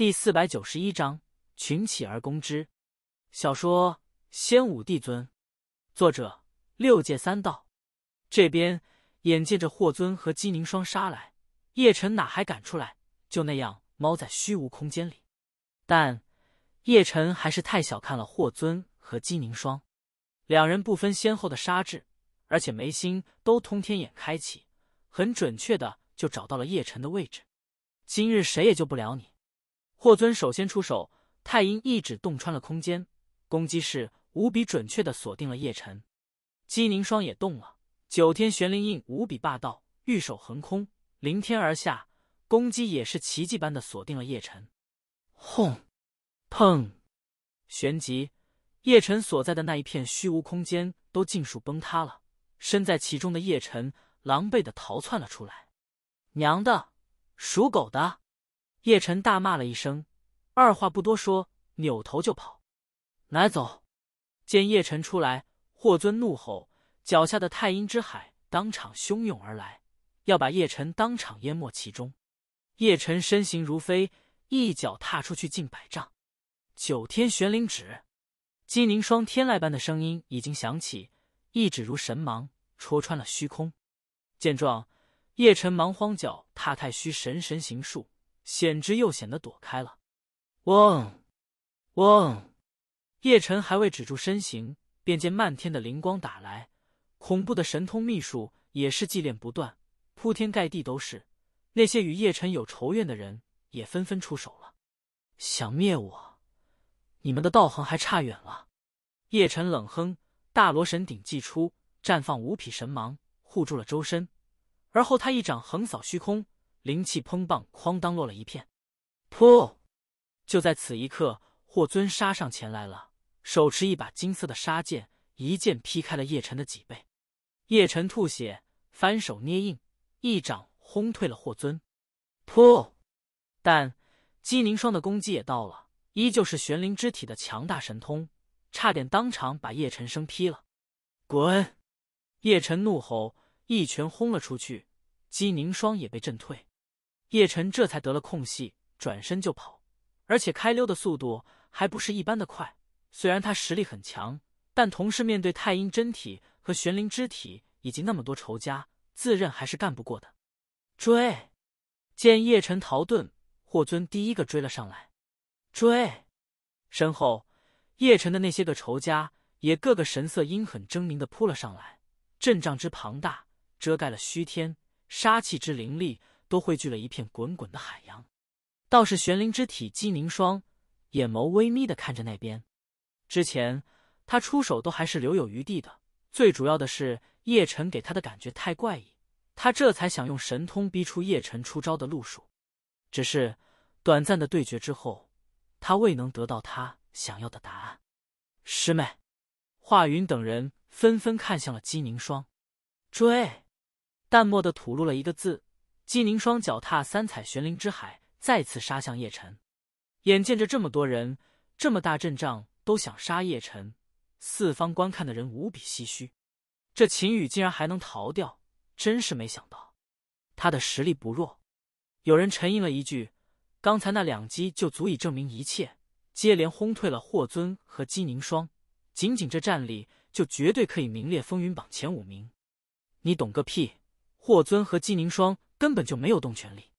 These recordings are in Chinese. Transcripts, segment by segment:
第四百九十一章群起而攻之。小说《仙武帝尊》，作者六界三道。这边眼见着霍尊和姬凝霜杀来，叶辰哪还敢出来？就那样猫在虚无空间里。但叶辰还是太小看了霍尊和姬凝霜，两人不分先后的杀至，而且眉心都通天眼开启，很准确的就找到了叶辰的位置。今日谁也救不了你。霍尊首先出手，太阴一指洞穿了空间，攻击是无比准确的锁定了叶辰。姬宁霜也动了，九天玄灵印无比霸道，玉手横空，凌天而下，攻击也是奇迹般的锁定了叶辰。轰！砰！旋即，叶辰所在的那一片虚无空间都尽数崩塌了，身在其中的叶辰狼狈的逃窜了出来。娘的，属狗的！叶辰大骂了一声，二话不多说，扭头就跑。拿走！见叶晨出来，霍尊怒吼，脚下的太阴之海当场汹涌而来，要把叶晨当场淹没其中。叶晨身形如飞，一脚踏出去近百丈。九天玄灵指，金凝霜天籁般的声音已经响起，一指如神芒，戳穿了虚空。见状，叶辰忙慌脚踏太虚神神行术。险之又险的躲开了，嗡嗡！叶辰还未止住身形，便见漫天的灵光打来，恐怖的神通秘术也是祭炼不断，铺天盖地都是。那些与叶辰有仇怨的人也纷纷出手了，想灭我？你们的道行还差远了！叶辰冷哼，大罗神鼎祭出，绽放五匹神芒，护住了周身。而后他一掌横扫虚空。灵气砰棒哐当落了一片，噗！就在此一刻，霍尊杀上前来了，手持一把金色的杀剑，一剑劈开了叶辰的脊背。叶辰吐血，翻手捏印，一掌轰退了霍尊。噗！但姬凝霜的攻击也到了，依旧是玄灵之体的强大神通，差点当场把叶辰生劈了。滚！叶辰怒吼，一拳轰了出去，姬凝霜也被震退。叶辰这才得了空隙，转身就跑，而且开溜的速度还不是一般的快。虽然他实力很强，但同时面对太阴真体和玄灵之体，以及那么多仇家，自认还是干不过的。追！见叶晨逃遁，霍尊第一个追了上来。追！身后，叶辰的那些个仇家也个个神色阴狠狰狞的扑了上来，阵仗之庞大，遮盖了虚天，杀气之凌厉。都汇聚了一片滚滚的海洋，倒是玄灵之体姬凝霜，眼眸微眯的看着那边。之前他出手都还是留有余地的，最主要的是叶辰给他的感觉太怪异，他这才想用神通逼出叶辰出招的路数。只是短暂的对决之后，他未能得到他想要的答案。师妹，华云等人纷纷看向了姬凝霜，追，淡漠的吐露了一个字。姬宁霜脚踏三彩玄灵之海，再次杀向叶辰。眼见着这么多人，这么大阵仗都想杀叶辰，四方观看的人无比唏嘘。这秦羽竟然还能逃掉，真是没想到。他的实力不弱，有人沉吟了一句：“刚才那两击就足以证明一切，接连轰退了霍尊和姬宁霜，仅仅这战力就绝对可以名列风云榜前五名。”你懂个屁！霍尊和姬宁霜。根本就没有动全力，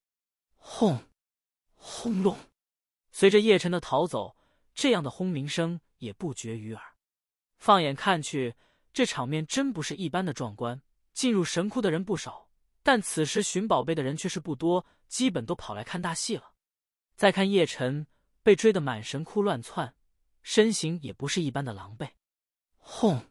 轰，轰隆！随着叶辰的逃走，这样的轰鸣声也不绝于耳。放眼看去，这场面真不是一般的壮观。进入神窟的人不少，但此时寻宝贝的人却是不多，基本都跑来看大戏了。再看叶辰，被追得满神窟乱窜，身形也不是一般的狼狈。轰！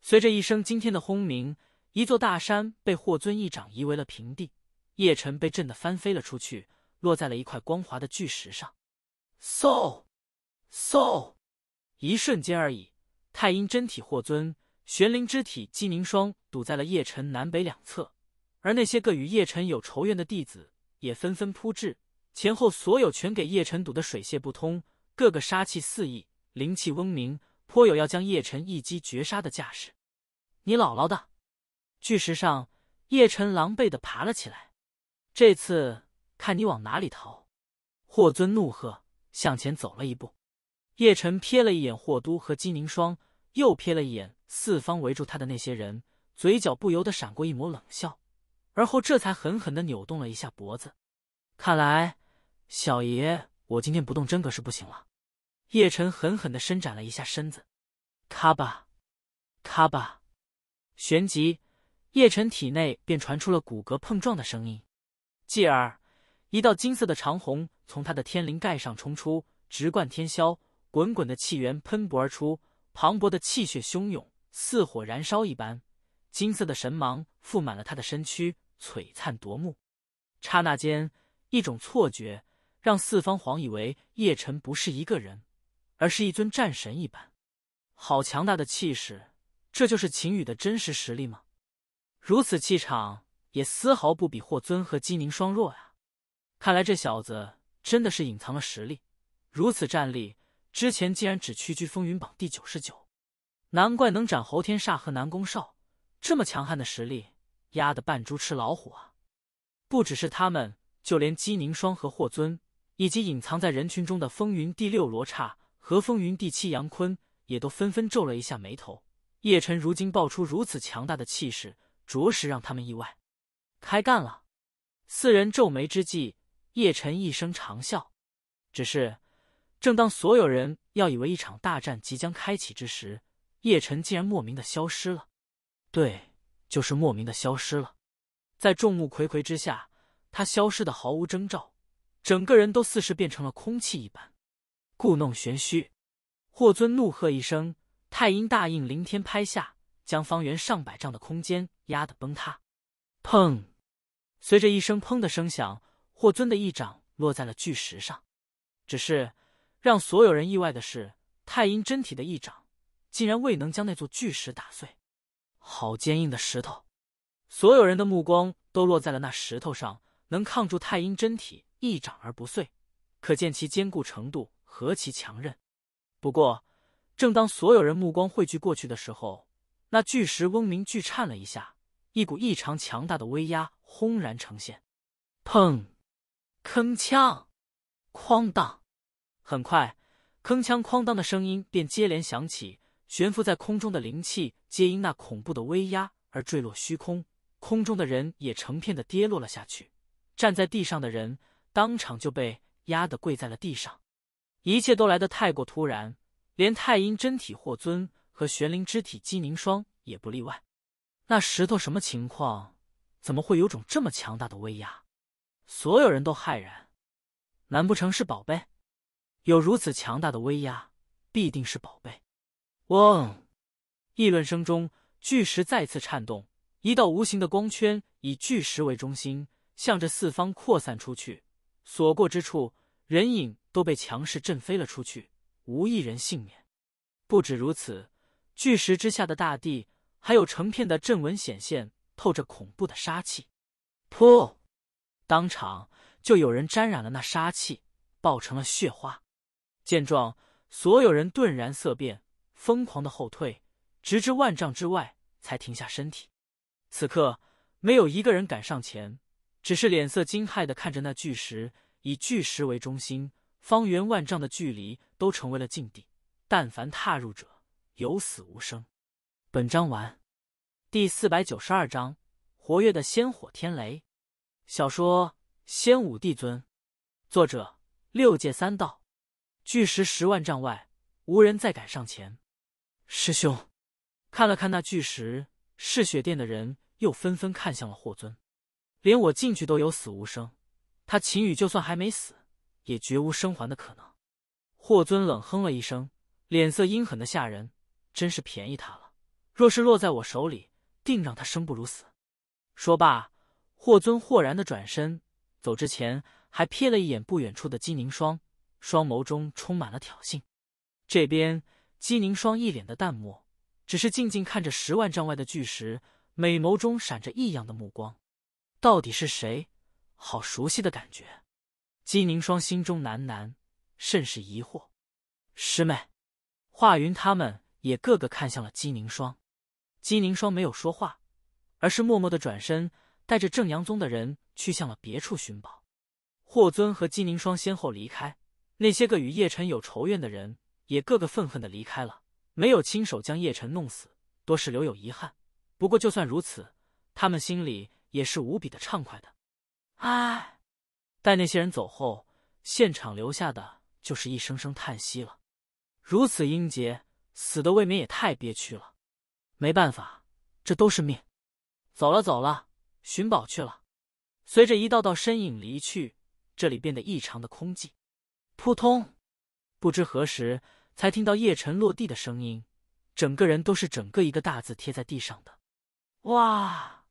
随着一声惊天的轰鸣，一座大山被霍尊一掌夷为了平地。叶辰被震得翻飞了出去，落在了一块光滑的巨石上。嗖，嗖，一瞬间而已。太阴真体霍尊、玄灵之体姬凝霜堵在了叶辰南北两侧，而那些个与叶辰有仇怨的弟子也纷纷扑至，前后所有全给叶辰堵得水泄不通，个个杀气四溢，灵气嗡鸣，颇有要将叶辰一击绝杀的架势。你姥姥的！巨石上，叶辰狼狈的爬了起来。这次看你往哪里逃！霍尊怒喝，向前走了一步。叶辰瞥了一眼霍都和金凝霜，又瞥了一眼四方围住他的那些人，嘴角不由得闪过一抹冷笑，而后这才狠狠的扭动了一下脖子。看来小爷我今天不动真格是不行了。叶辰狠狠的伸展了一下身子，咔吧，咔吧，旋即叶辰体内便传出了骨骼碰撞的声音。继而，一道金色的长虹从他的天灵盖上冲出，直贯天霄，滚滚的气源喷薄而出，磅礴的气血汹涌，似火燃烧一般。金色的神芒覆满了他的身躯，璀璨夺目。刹那间，一种错觉让四方皇以为叶辰不是一个人，而是一尊战神一般。好强大的气势！这就是秦羽的真实实力吗？如此气场！也丝毫不比霍尊和姬宁霜弱呀！看来这小子真的是隐藏了实力，如此战力，之前竟然只屈居风云榜第九十九，难怪能斩侯天煞和南宫少，这么强悍的实力，压得扮猪吃老虎啊！不只是他们，就连姬宁霜和霍尊，以及隐藏在人群中的风云第六罗刹和风云第七杨坤，也都纷纷皱了一下眉头。叶辰如今爆出如此强大的气势，着实让他们意外。开干了！四人皱眉之际，叶辰一声长啸。只是，正当所有人要以为一场大战即将开启之时，叶辰竟然莫名的消失了。对，就是莫名的消失了。在众目睽睽之下，他消失的毫无征兆，整个人都似是变成了空气一般。故弄玄虚！霍尊怒喝一声，太阴大印凌天拍下，将方圆上百丈的空间压得崩塌。砰！随着一声“砰”的声响，霍尊的一掌落在了巨石上。只是让所有人意外的是，太阴真体的一掌竟然未能将那座巨石打碎。好坚硬的石头！所有人的目光都落在了那石头上，能抗住太阴真体一掌而不碎，可见其坚固程度何其强韧。不过，正当所有人目光汇聚过去的时候，那巨石嗡鸣巨颤了一下。一股异常强大的威压轰然呈现，砰，铿锵，哐当。很快，铿锵哐当的声音便接连响起。悬浮在空中的灵气皆因那恐怖的威压而坠落虚空，空中的人也成片的跌落了下去。站在地上的人当场就被压得跪在了地上。一切都来得太过突然，连太阴真体霍尊和玄灵之体姬凝霜也不例外。那石头什么情况？怎么会有种这么强大的威压？所有人都骇然，难不成是宝贝？有如此强大的威压，必定是宝贝！嗡，议论声中，巨石再次颤动，一道无形的光圈以巨石为中心，向着四方扩散出去，所过之处，人影都被强势震飞了出去，无一人幸免。不止如此，巨石之下的大地。还有成片的阵纹显现，透着恐怖的杀气。噗！当场就有人沾染了那杀气，爆成了血花。见状，所有人顿然色变，疯狂的后退，直至万丈之外才停下身体。此刻，没有一个人敢上前，只是脸色惊骇的看着那巨石。以巨石为中心，方圆万丈的距离都成为了禁地，但凡踏入者，有死无生。本章完，第四百九十二章活跃的仙火天雷。小说《仙武帝尊》，作者六界三道。巨石十万丈外，无人再敢上前。师兄，看了看那巨石，嗜血殿的人又纷纷看向了霍尊。连我进去都有死无生，他秦羽就算还没死，也绝无生还的可能。霍尊冷哼了一声，脸色阴狠的吓人，真是便宜他了。若是落在我手里，定让他生不如死。说罢，霍尊豁然的转身，走之前还瞥了一眼不远处的姬凝霜，双眸中充满了挑衅。这边，姬凝霜一脸的淡漠，只是静静看着十万丈外的巨石，美眸中闪着异样的目光。到底是谁？好熟悉的感觉。姬凝霜心中喃喃，甚是疑惑。师妹，华云他们也个个看向了姬凝霜。姬凝霜没有说话，而是默默的转身，带着正阳宗的人去向了别处寻宝。霍尊和姬凝霜先后离开，那些个与叶辰有仇怨的人也个个愤恨的离开了，没有亲手将叶辰弄死，多是留有遗憾。不过就算如此，他们心里也是无比的畅快的。唉，待那些人走后，现场留下的就是一声声叹息了。如此英杰，死的未免也太憋屈了。没办法，这都是命。走了走了，寻宝去了。随着一道道身影离去，这里变得异常的空寂。扑通！不知何时才听到叶辰落地的声音，整个人都是整个一个大字贴在地上的。哇！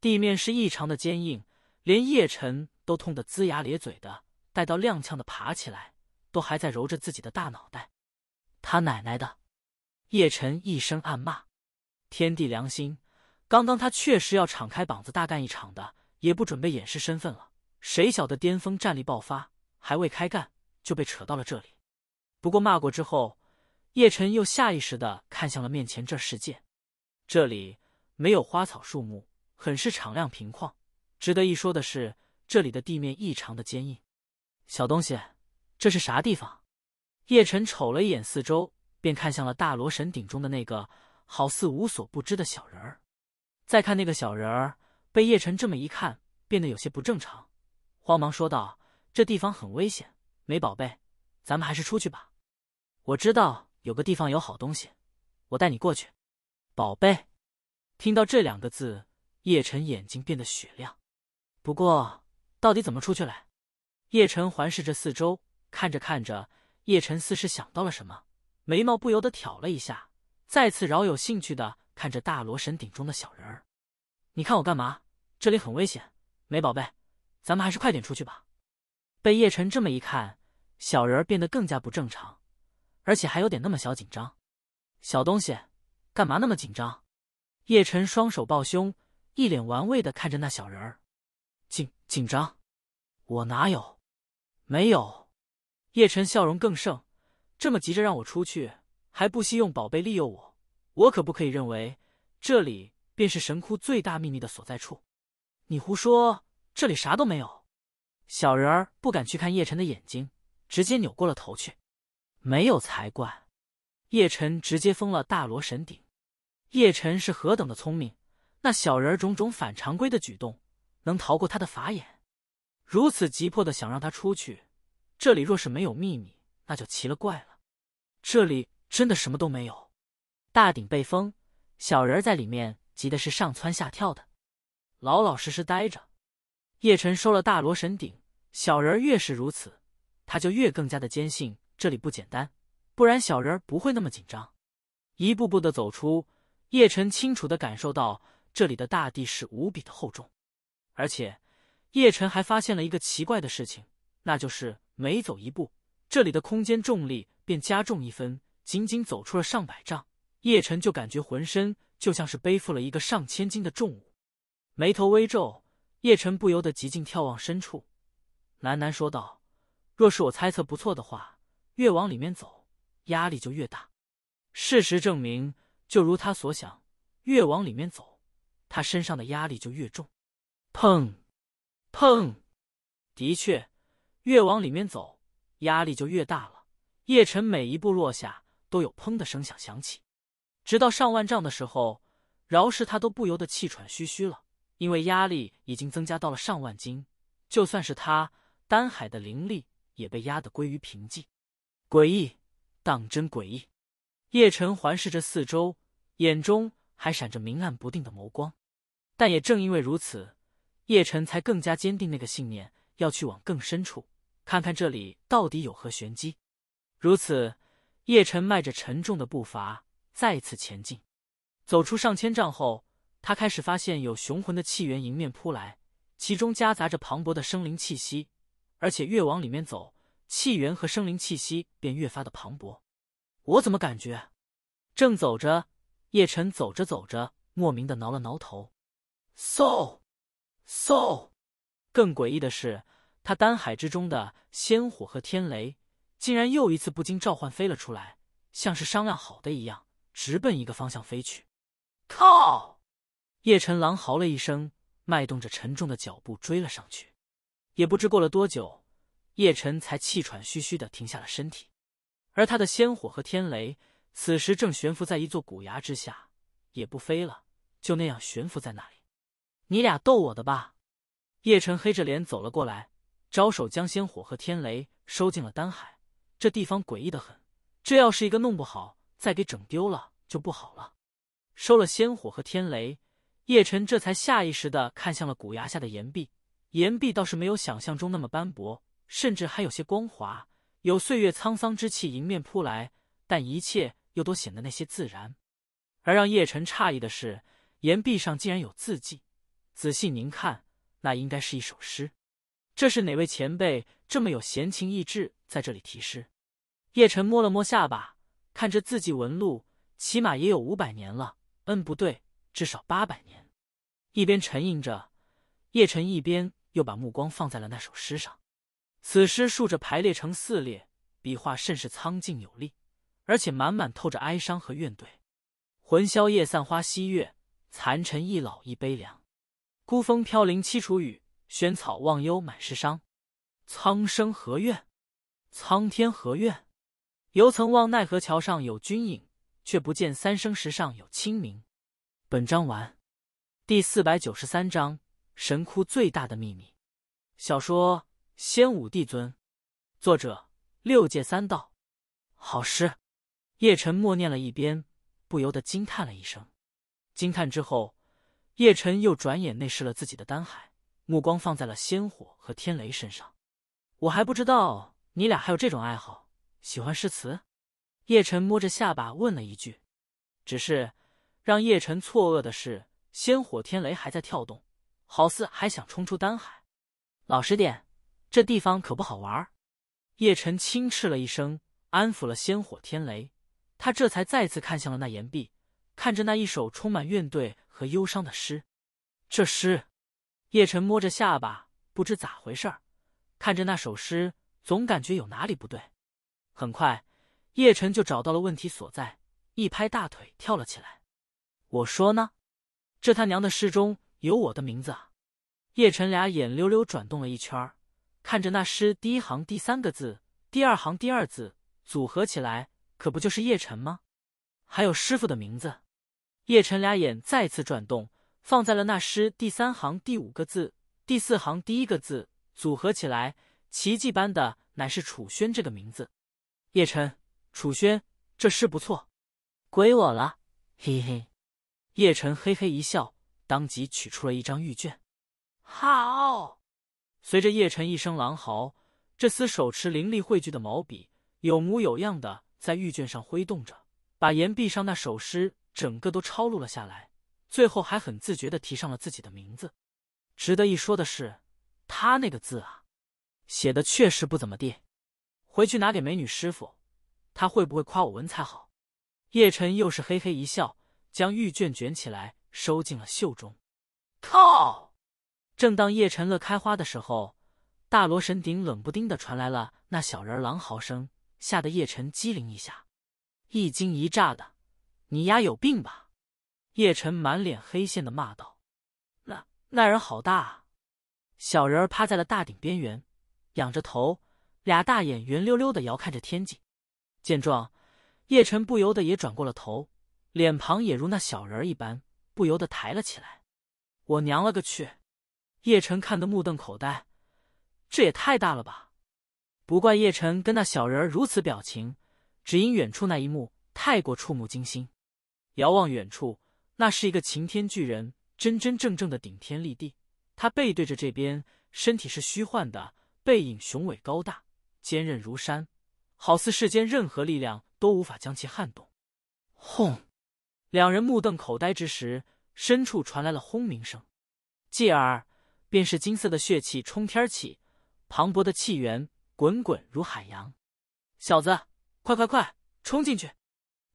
地面是异常的坚硬，连叶辰都痛得龇牙咧嘴的，待到踉跄的爬起来，都还在揉着自己的大脑袋。他奶奶的！叶辰一声暗骂。天地良心，刚刚他确实要敞开膀子大干一场的，也不准备掩饰身份了。谁晓得巅峰战力爆发，还未开干就被扯到了这里。不过骂过之后，叶辰又下意识的看向了面前这世界。这里没有花草树木，很是敞亮平旷。值得一说的是，这里的地面异常的坚硬。小东西，这是啥地方？叶辰瞅了一眼四周，便看向了大罗神顶中的那个。好似无所不知的小人儿，再看那个小人儿，被叶辰这么一看，变得有些不正常，慌忙说道：“这地方很危险，没宝贝，咱们还是出去吧。我知道有个地方有好东西，我带你过去。”宝贝，听到这两个字，叶辰眼睛变得雪亮。不过，到底怎么出去来？叶辰环视着四周，看着看着，叶辰似是想到了什么，眉毛不由得挑了一下。再次饶有兴趣的看着大罗神鼎中的小人儿，你看我干嘛？这里很危险，没宝贝，咱们还是快点出去吧。被叶辰这么一看，小人儿变得更加不正常，而且还有点那么小紧张。小东西，干嘛那么紧张？叶辰双手抱胸，一脸玩味的看着那小人儿，紧紧张？我哪有？没有。叶辰笑容更盛，这么急着让我出去？还不惜用宝贝利诱我，我可不可以认为这里便是神窟最大秘密的所在处？你胡说，这里啥都没有。小人儿不敢去看叶辰的眼睛，直接扭过了头去。没有才怪！叶辰直接封了大罗神顶。叶辰是何等的聪明，那小人儿种种反常规的举动，能逃过他的法眼？如此急迫的想让他出去，这里若是没有秘密，那就奇了怪了。这里。真的什么都没有，大鼎被封，小人在里面急的是上蹿下跳的，老老实实待着。叶辰收了大罗神鼎，小人越是如此，他就越更加的坚信这里不简单，不然小人儿不会那么紧张。一步步的走出，叶晨清楚的感受到这里的大地是无比的厚重，而且叶晨还发现了一个奇怪的事情，那就是每走一步，这里的空间重力便加重一分。仅仅走出了上百丈，叶辰就感觉浑身就像是背负了一个上千斤的重物，眉头微皱，叶辰不由得极尽眺望深处，喃喃说道：“若是我猜测不错的话，越往里面走，压力就越大。”事实证明，就如他所想，越往里面走，他身上的压力就越重。砰，砰，的确，越往里面走，压力就越大了。叶辰每一步落下。都有砰的声响响起，直到上万丈的时候，饶是他都不由得气喘吁吁了，因为压力已经增加到了上万斤，就算是他丹海的灵力也被压得归于平静。诡异，当真诡异！叶晨环视着四周，眼中还闪着明暗不定的眸光。但也正因为如此，叶晨才更加坚定那个信念，要去往更深处，看看这里到底有何玄机。如此。叶辰迈着沉重的步伐再次前进，走出上千丈后，他开始发现有雄浑的气源迎面扑来，其中夹杂着磅礴的生灵气息，而且越往里面走，气源和生灵气息便越发的磅礴。我怎么感觉？正走着，叶晨走着走着，莫名的挠了挠头，嗖，嗖。更诡异的是，他丹海之中的仙火和天雷。竟然又一次不经召唤飞了出来，像是商量好的一样，直奔一个方向飞去。靠！叶晨狼嚎了一声，迈动着沉重的脚步追了上去。也不知过了多久，叶晨才气喘吁吁的停下了身体，而他的仙火和天雷此时正悬浮在一座古崖之下，也不飞了，就那样悬浮在那里。你俩逗我的吧！叶晨黑着脸走了过来，招手将仙火和天雷收进了丹海。这地方诡异的很，这要是一个弄不好，再给整丢了就不好了。收了仙火和天雷，叶辰这才下意识的看向了谷崖下的岩壁，岩壁倒是没有想象中那么斑驳，甚至还有些光滑，有岁月沧桑之气迎面扑来，但一切又都显得那些自然。而让叶晨诧异的是，岩壁上竟然有字迹，仔细凝看，那应该是一首诗。这是哪位前辈这么有闲情逸致在这里题诗？叶辰摸了摸下巴，看着字迹纹路，起码也有五百年了。嗯，不对，至少八百年。一边沉吟着，叶辰一边又把目光放在了那首诗上。此诗竖着排列成四列，笔画甚是苍劲有力，而且满满透着哀伤和怨怼。魂消夜散花惜月，残尘一老一悲凉。孤风飘零凄楚雨。萱草忘忧满是伤，苍生何怨？苍天何怨？犹曾望奈何桥上有君影，却不见三生石上有清明。本章完。第四百九十三章：神窟最大的秘密。小说《仙武帝尊》，作者：六界三道。好诗，叶辰默念了一遍，不由得惊叹了一声。惊叹之后，叶辰又转眼内视了自己的丹海。目光放在了仙火和天雷身上，我还不知道你俩还有这种爱好，喜欢诗词。叶辰摸着下巴问了一句。只是让叶辰错愕的是，仙火天雷还在跳动，好似还想冲出丹海。老实点，这地方可不好玩。叶辰轻斥了一声，安抚了仙火天雷。他这才再次看向了那岩壁，看着那一首充满怨怼和忧伤的诗。这诗。叶晨摸着下巴，不知咋回事，看着那首诗，总感觉有哪里不对。很快，叶晨就找到了问题所在，一拍大腿，跳了起来。我说呢，这他娘的诗中有我的名字啊！叶晨俩眼溜溜转动了一圈，看着那诗，第一行第三个字，第二行第二字，组合起来，可不就是叶晨吗？还有师傅的名字。叶晨俩眼再次转动。放在了那诗第三行第五个字，第四行第一个字组合起来，奇迹般的乃是楚轩这个名字。叶辰，楚轩，这诗不错，归我了。嘿嘿。叶辰嘿嘿一笑，当即取出了一张玉卷。好。随着叶晨一声狼嚎，这厮手持灵力汇聚的毛笔，有模有样的在玉卷上挥动着，把岩壁上那首诗整个都抄录了下来。最后还很自觉的提上了自己的名字。值得一说的是，他那个字啊，写的确实不怎么地。回去拿给美女师傅，她会不会夸我文采好？叶辰又是嘿嘿一笑，将玉卷卷起来收进了袖中。靠！正当叶晨乐开花的时候，大罗神鼎冷不丁的传来了那小人狼嚎声，吓得叶晨机灵一下，一惊一乍的：“你丫有病吧？”叶辰满脸黑线的骂道：“那那人好大！”啊！”小人儿趴在了大顶边缘，仰着头，俩大眼圆溜溜的遥看着天际。见状，叶辰不由得也转过了头，脸庞也如那小人儿一般，不由得抬了起来。“我娘了个去！”叶辰看得目瞪口呆，这也太大了吧！不怪叶辰跟那小人儿如此表情，只因远处那一幕太过触目惊心。遥望远处。那是一个擎天巨人，真真正正的顶天立地。他背对着这边，身体是虚幻的，背影雄伟高大，坚韧如山，好似世间任何力量都无法将其撼动。轰！两人目瞪口呆之时，深处传来了轰鸣声，继而便是金色的血气冲天起，磅礴的气源滚滚如海洋。小子，快快快，冲进去！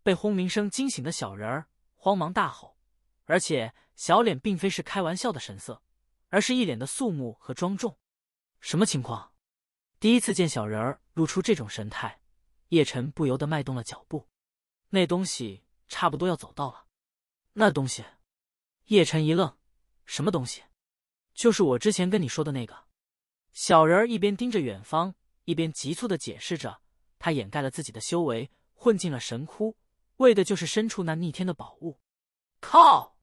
被轰鸣声惊醒的小人儿慌忙大吼。而且小脸并非是开玩笑的神色，而是一脸的肃穆和庄重。什么情况？第一次见小人儿露出这种神态，叶晨不由得迈动了脚步。那东西差不多要走到了。那东西？叶晨一愣。什么东西？就是我之前跟你说的那个。小人儿一边盯着远方，一边急促的解释着。他掩盖了自己的修为，混进了神窟，为的就是深处那逆天的宝物。靠！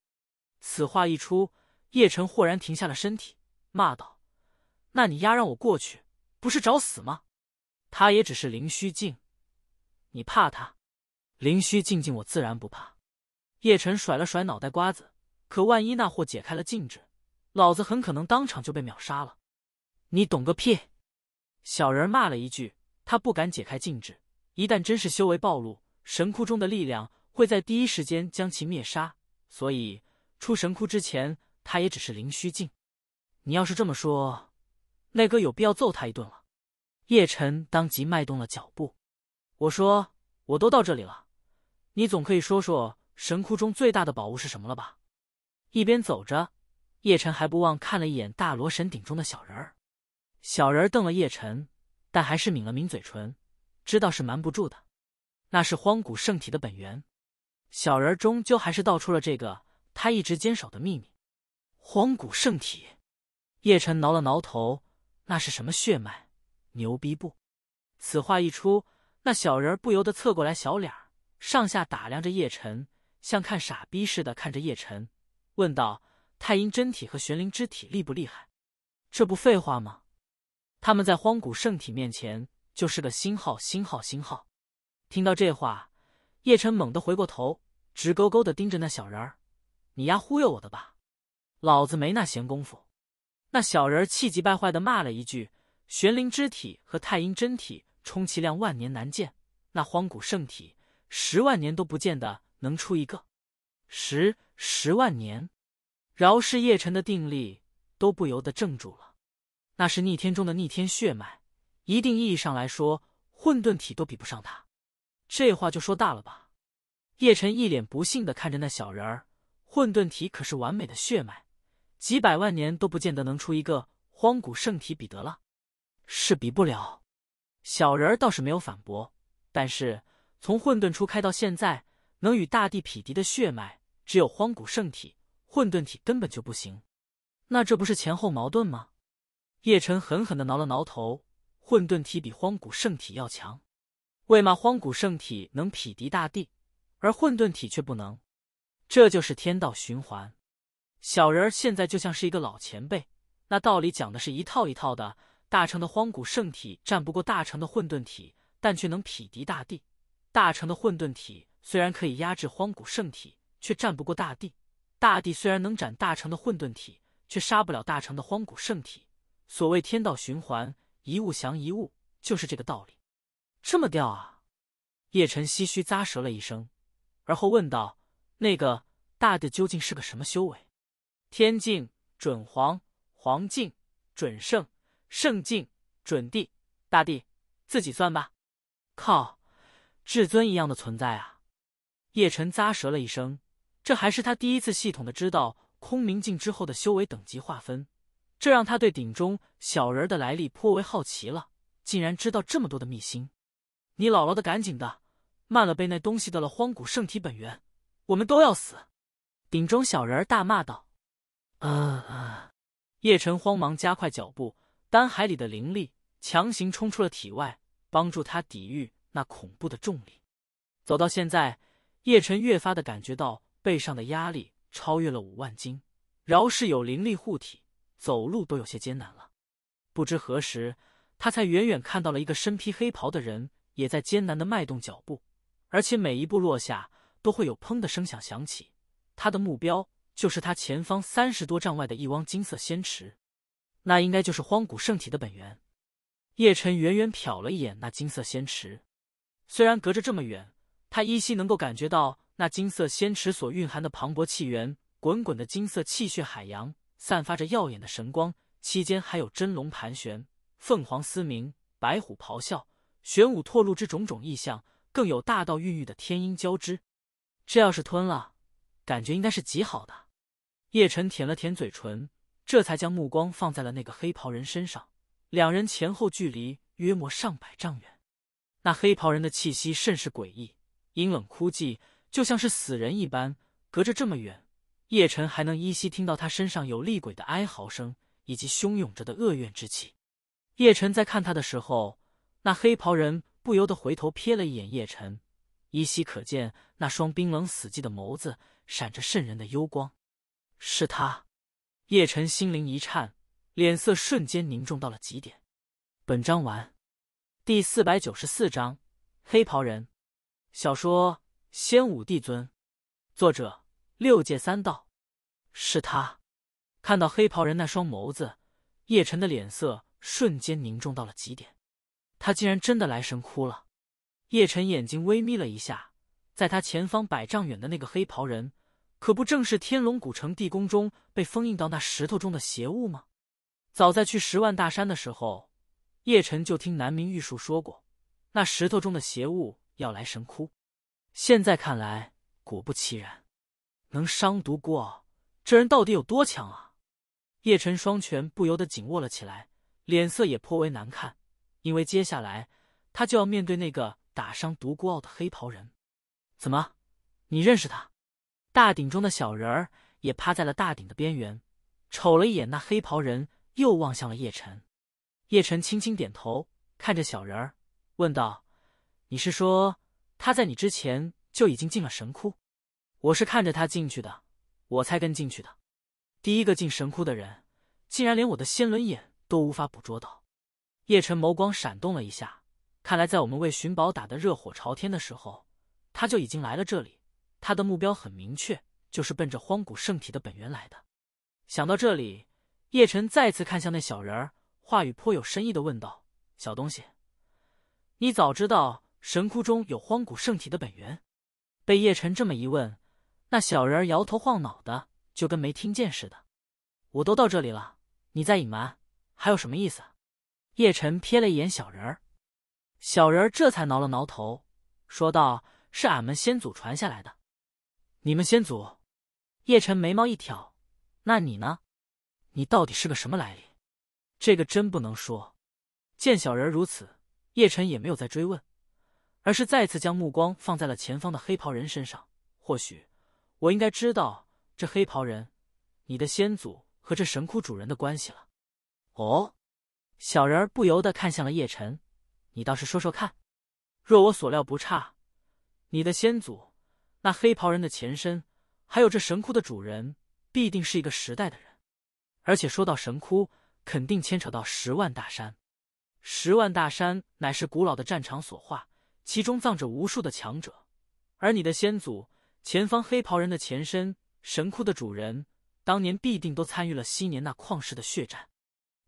此话一出，叶辰豁然停下了身体，骂道：“那你丫让我过去，不是找死吗？”他也只是灵虚境，你怕他？灵虚静静，我自然不怕。叶晨甩了甩脑袋瓜子，可万一那货解开了禁制，老子很可能当场就被秒杀了。你懂个屁！小人骂了一句，他不敢解开禁制，一旦真是修为暴露，神窟中的力量会在第一时间将其灭杀，所以。出神窟之前，他也只是灵虚境。你要是这么说，那哥有必要揍他一顿了。叶辰当即迈动了脚步。我说，我都到这里了，你总可以说说神窟中最大的宝物是什么了吧？一边走着，叶辰还不忘看了一眼大罗神顶中的小人儿。小人瞪了叶辰，但还是抿了抿嘴唇，知道是瞒不住的。那是荒古圣体的本源。小人终究还是道出了这个。他一直坚守的秘密，荒古圣体。叶辰挠了挠头，那是什么血脉？牛逼不？此话一出，那小人儿不由得侧过来，小脸上下打量着叶辰，像看傻逼似的看着叶辰，问道：“太阴真体和玄灵之体厉不厉害？”这不废话吗？他们在荒古圣体面前就是个星号星号星号。听到这话，叶辰猛地回过头，直勾勾的盯着那小人儿。你丫忽悠我的吧！老子没那闲工夫。那小人气急败坏的骂了一句：“玄灵之体和太阴真体，充其量万年难见；那荒古圣体，十万年都不见得能出一个。”十十万年，饶是叶辰的定力都不由得怔住了。那是逆天中的逆天血脉，一定意义上来说，混沌体都比不上他。这话就说大了吧？叶辰一脸不信的看着那小人儿。混沌体可是完美的血脉，几百万年都不见得能出一个荒古圣体。彼得了，是比不了。小人儿倒是没有反驳，但是从混沌初开到现在，能与大地匹敌的血脉只有荒古圣体，混沌体根本就不行。那这不是前后矛盾吗？叶辰狠狠的挠了挠头，混沌体比荒古圣体要强，为嘛荒古圣体能匹敌大地，而混沌体却不能？这就是天道循环，小人儿现在就像是一个老前辈，那道理讲的是一套一套的。大成的荒古圣体战不过大成的混沌体，但却能匹敌大地。大成的混沌体虽然可以压制荒古圣体，却战不过大地。大地虽然能斩大成的混沌体，却杀不了大成的荒古圣体。所谓天道循环，一物降一物，就是这个道理。这么吊啊！叶辰唏嘘咂舌了一声，而后问道。那个大帝究竟是个什么修为？天境、准皇、皇境、准圣、圣境、准帝、大帝，自己算吧。靠，至尊一样的存在啊！叶辰咂舌了一声，这还是他第一次系统的知道空明镜之后的修为等级划分，这让他对鼎中小人的来历颇为好奇了。竟然知道这么多的秘辛！你姥姥的，赶紧的，慢了被那东西的了，荒古圣体本源。我们都要死！顶中小人大骂道：“啊！”叶晨慌忙加快脚步，丹海里的灵力强行冲出了体外，帮助他抵御那恐怖的重力。走到现在，叶晨越发的感觉到背上的压力超越了五万斤，饶是有灵力护体，走路都有些艰难了。不知何时，他才远远看到了一个身披黑袍的人，也在艰难的迈动脚步，而且每一步落下。都会有砰的声响响起，他的目标就是他前方三十多丈外的一汪金色仙池，那应该就是荒古圣体的本源。叶辰远远瞟了一眼那金色仙池，虽然隔着这么远，他依稀能够感觉到那金色仙池所蕴含的磅礴气源，滚滚的金色气血海洋，散发着耀眼的神光，期间还有真龙盘旋、凤凰嘶鸣、白虎咆哮、玄武拓露之种种异象，更有大道孕育的天音交织。这要是吞了，感觉应该是极好的。叶晨舔了舔嘴唇，这才将目光放在了那个黑袍人身上。两人前后距离约莫上百丈远，那黑袍人的气息甚是诡异，阴冷枯寂，就像是死人一般。隔着这么远，叶晨还能依稀听到他身上有厉鬼的哀嚎声以及汹涌着的恶怨之气。叶晨在看他的时候，那黑袍人不由得回头瞥了一眼叶晨。依稀可见那双冰冷死寂的眸子，闪着渗人的幽光。是他，叶晨心灵一颤，脸色瞬间凝重到了极点。本章完，第四百九十四章黑袍人。小说《仙武帝尊》，作者六界三道。是他，看到黑袍人那双眸子，叶晨的脸色瞬间凝重到了极点。他竟然真的来神窟了。叶辰眼睛微眯了一下，在他前方百丈远的那个黑袍人，可不正是天龙古城地宫中被封印到那石头中的邪物吗？早在去十万大山的时候，叶辰就听南明玉树说过，那石头中的邪物要来神窟。现在看来，果不其然，能伤毒孤傲这人到底有多强啊？叶辰双拳不由得紧握了起来，脸色也颇为难看，因为接下来他就要面对那个。打伤独孤傲的黑袍人，怎么？你认识他？大鼎中的小人儿也趴在了大鼎的边缘，瞅了一眼那黑袍人，又望向了叶辰。叶辰轻轻点头，看着小人儿，问道：“你是说他在你之前就已经进了神窟？我是看着他进去的，我才跟进去的。第一个进神窟的人，竟然连我的仙轮眼都无法捕捉到。”叶晨眸光闪动了一下。看来，在我们为寻宝打得热火朝天的时候，他就已经来了这里。他的目标很明确，就是奔着荒古圣体的本源来的。想到这里，叶辰再次看向那小人儿，话语颇有深意的问道：“小东西，你早知道神窟中有荒古圣体的本源？”被叶辰这么一问，那小人儿摇头晃脑的，就跟没听见似的。我都到这里了，你再隐瞒还有什么意思？叶辰瞥了一眼小人儿。小人儿这才挠了挠头，说道：“是俺们先祖传下来的。”你们先祖，叶辰眉毛一挑：“那你呢？你到底是个什么来历？”这个真不能说。见小人如此，叶辰也没有再追问，而是再次将目光放在了前方的黑袍人身上。或许我应该知道这黑袍人，你的先祖和这神窟主人的关系了。哦，小人儿不由得看向了叶辰。你倒是说说看，若我所料不差，你的先祖、那黑袍人的前身，还有这神窟的主人，必定是一个时代的人。而且说到神窟，肯定牵扯到十万大山。十万大山乃是古老的战场所化，其中葬着无数的强者。而你的先祖、前方黑袍人的前身、神窟的主人，当年必定都参与了昔年那旷世的血战。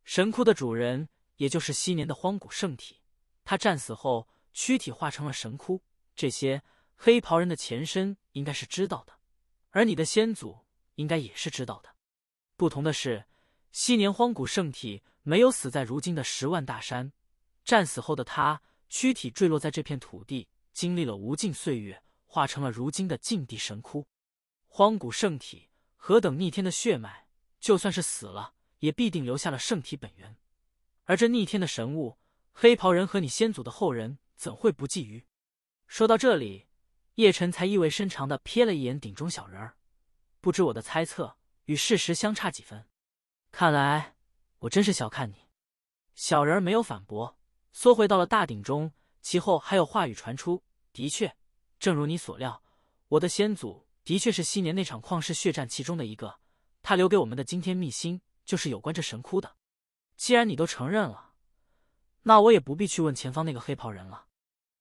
神窟的主人，也就是昔年的荒古圣体。他战死后，躯体化成了神窟。这些黑袍人的前身应该是知道的，而你的先祖应该也是知道的。不同的是，昔年荒古圣体没有死在如今的十万大山，战死后的他躯体坠落在这片土地，经历了无尽岁月，化成了如今的禁地神窟。荒古圣体何等逆天的血脉，就算是死了，也必定留下了圣体本源。而这逆天的神物。黑袍人和你先祖的后人怎会不觊觎？说到这里，叶辰才意味深长的瞥了一眼顶中小人儿，不知我的猜测与事实相差几分。看来我真是小看你。小人儿没有反驳，缩回到了大鼎中。其后还有话语传出，的确，正如你所料，我的先祖的确是昔年那场旷世血战其中的一个。他留给我们的惊天秘辛，就是有关这神窟的。既然你都承认了。那我也不必去问前方那个黑袍人了。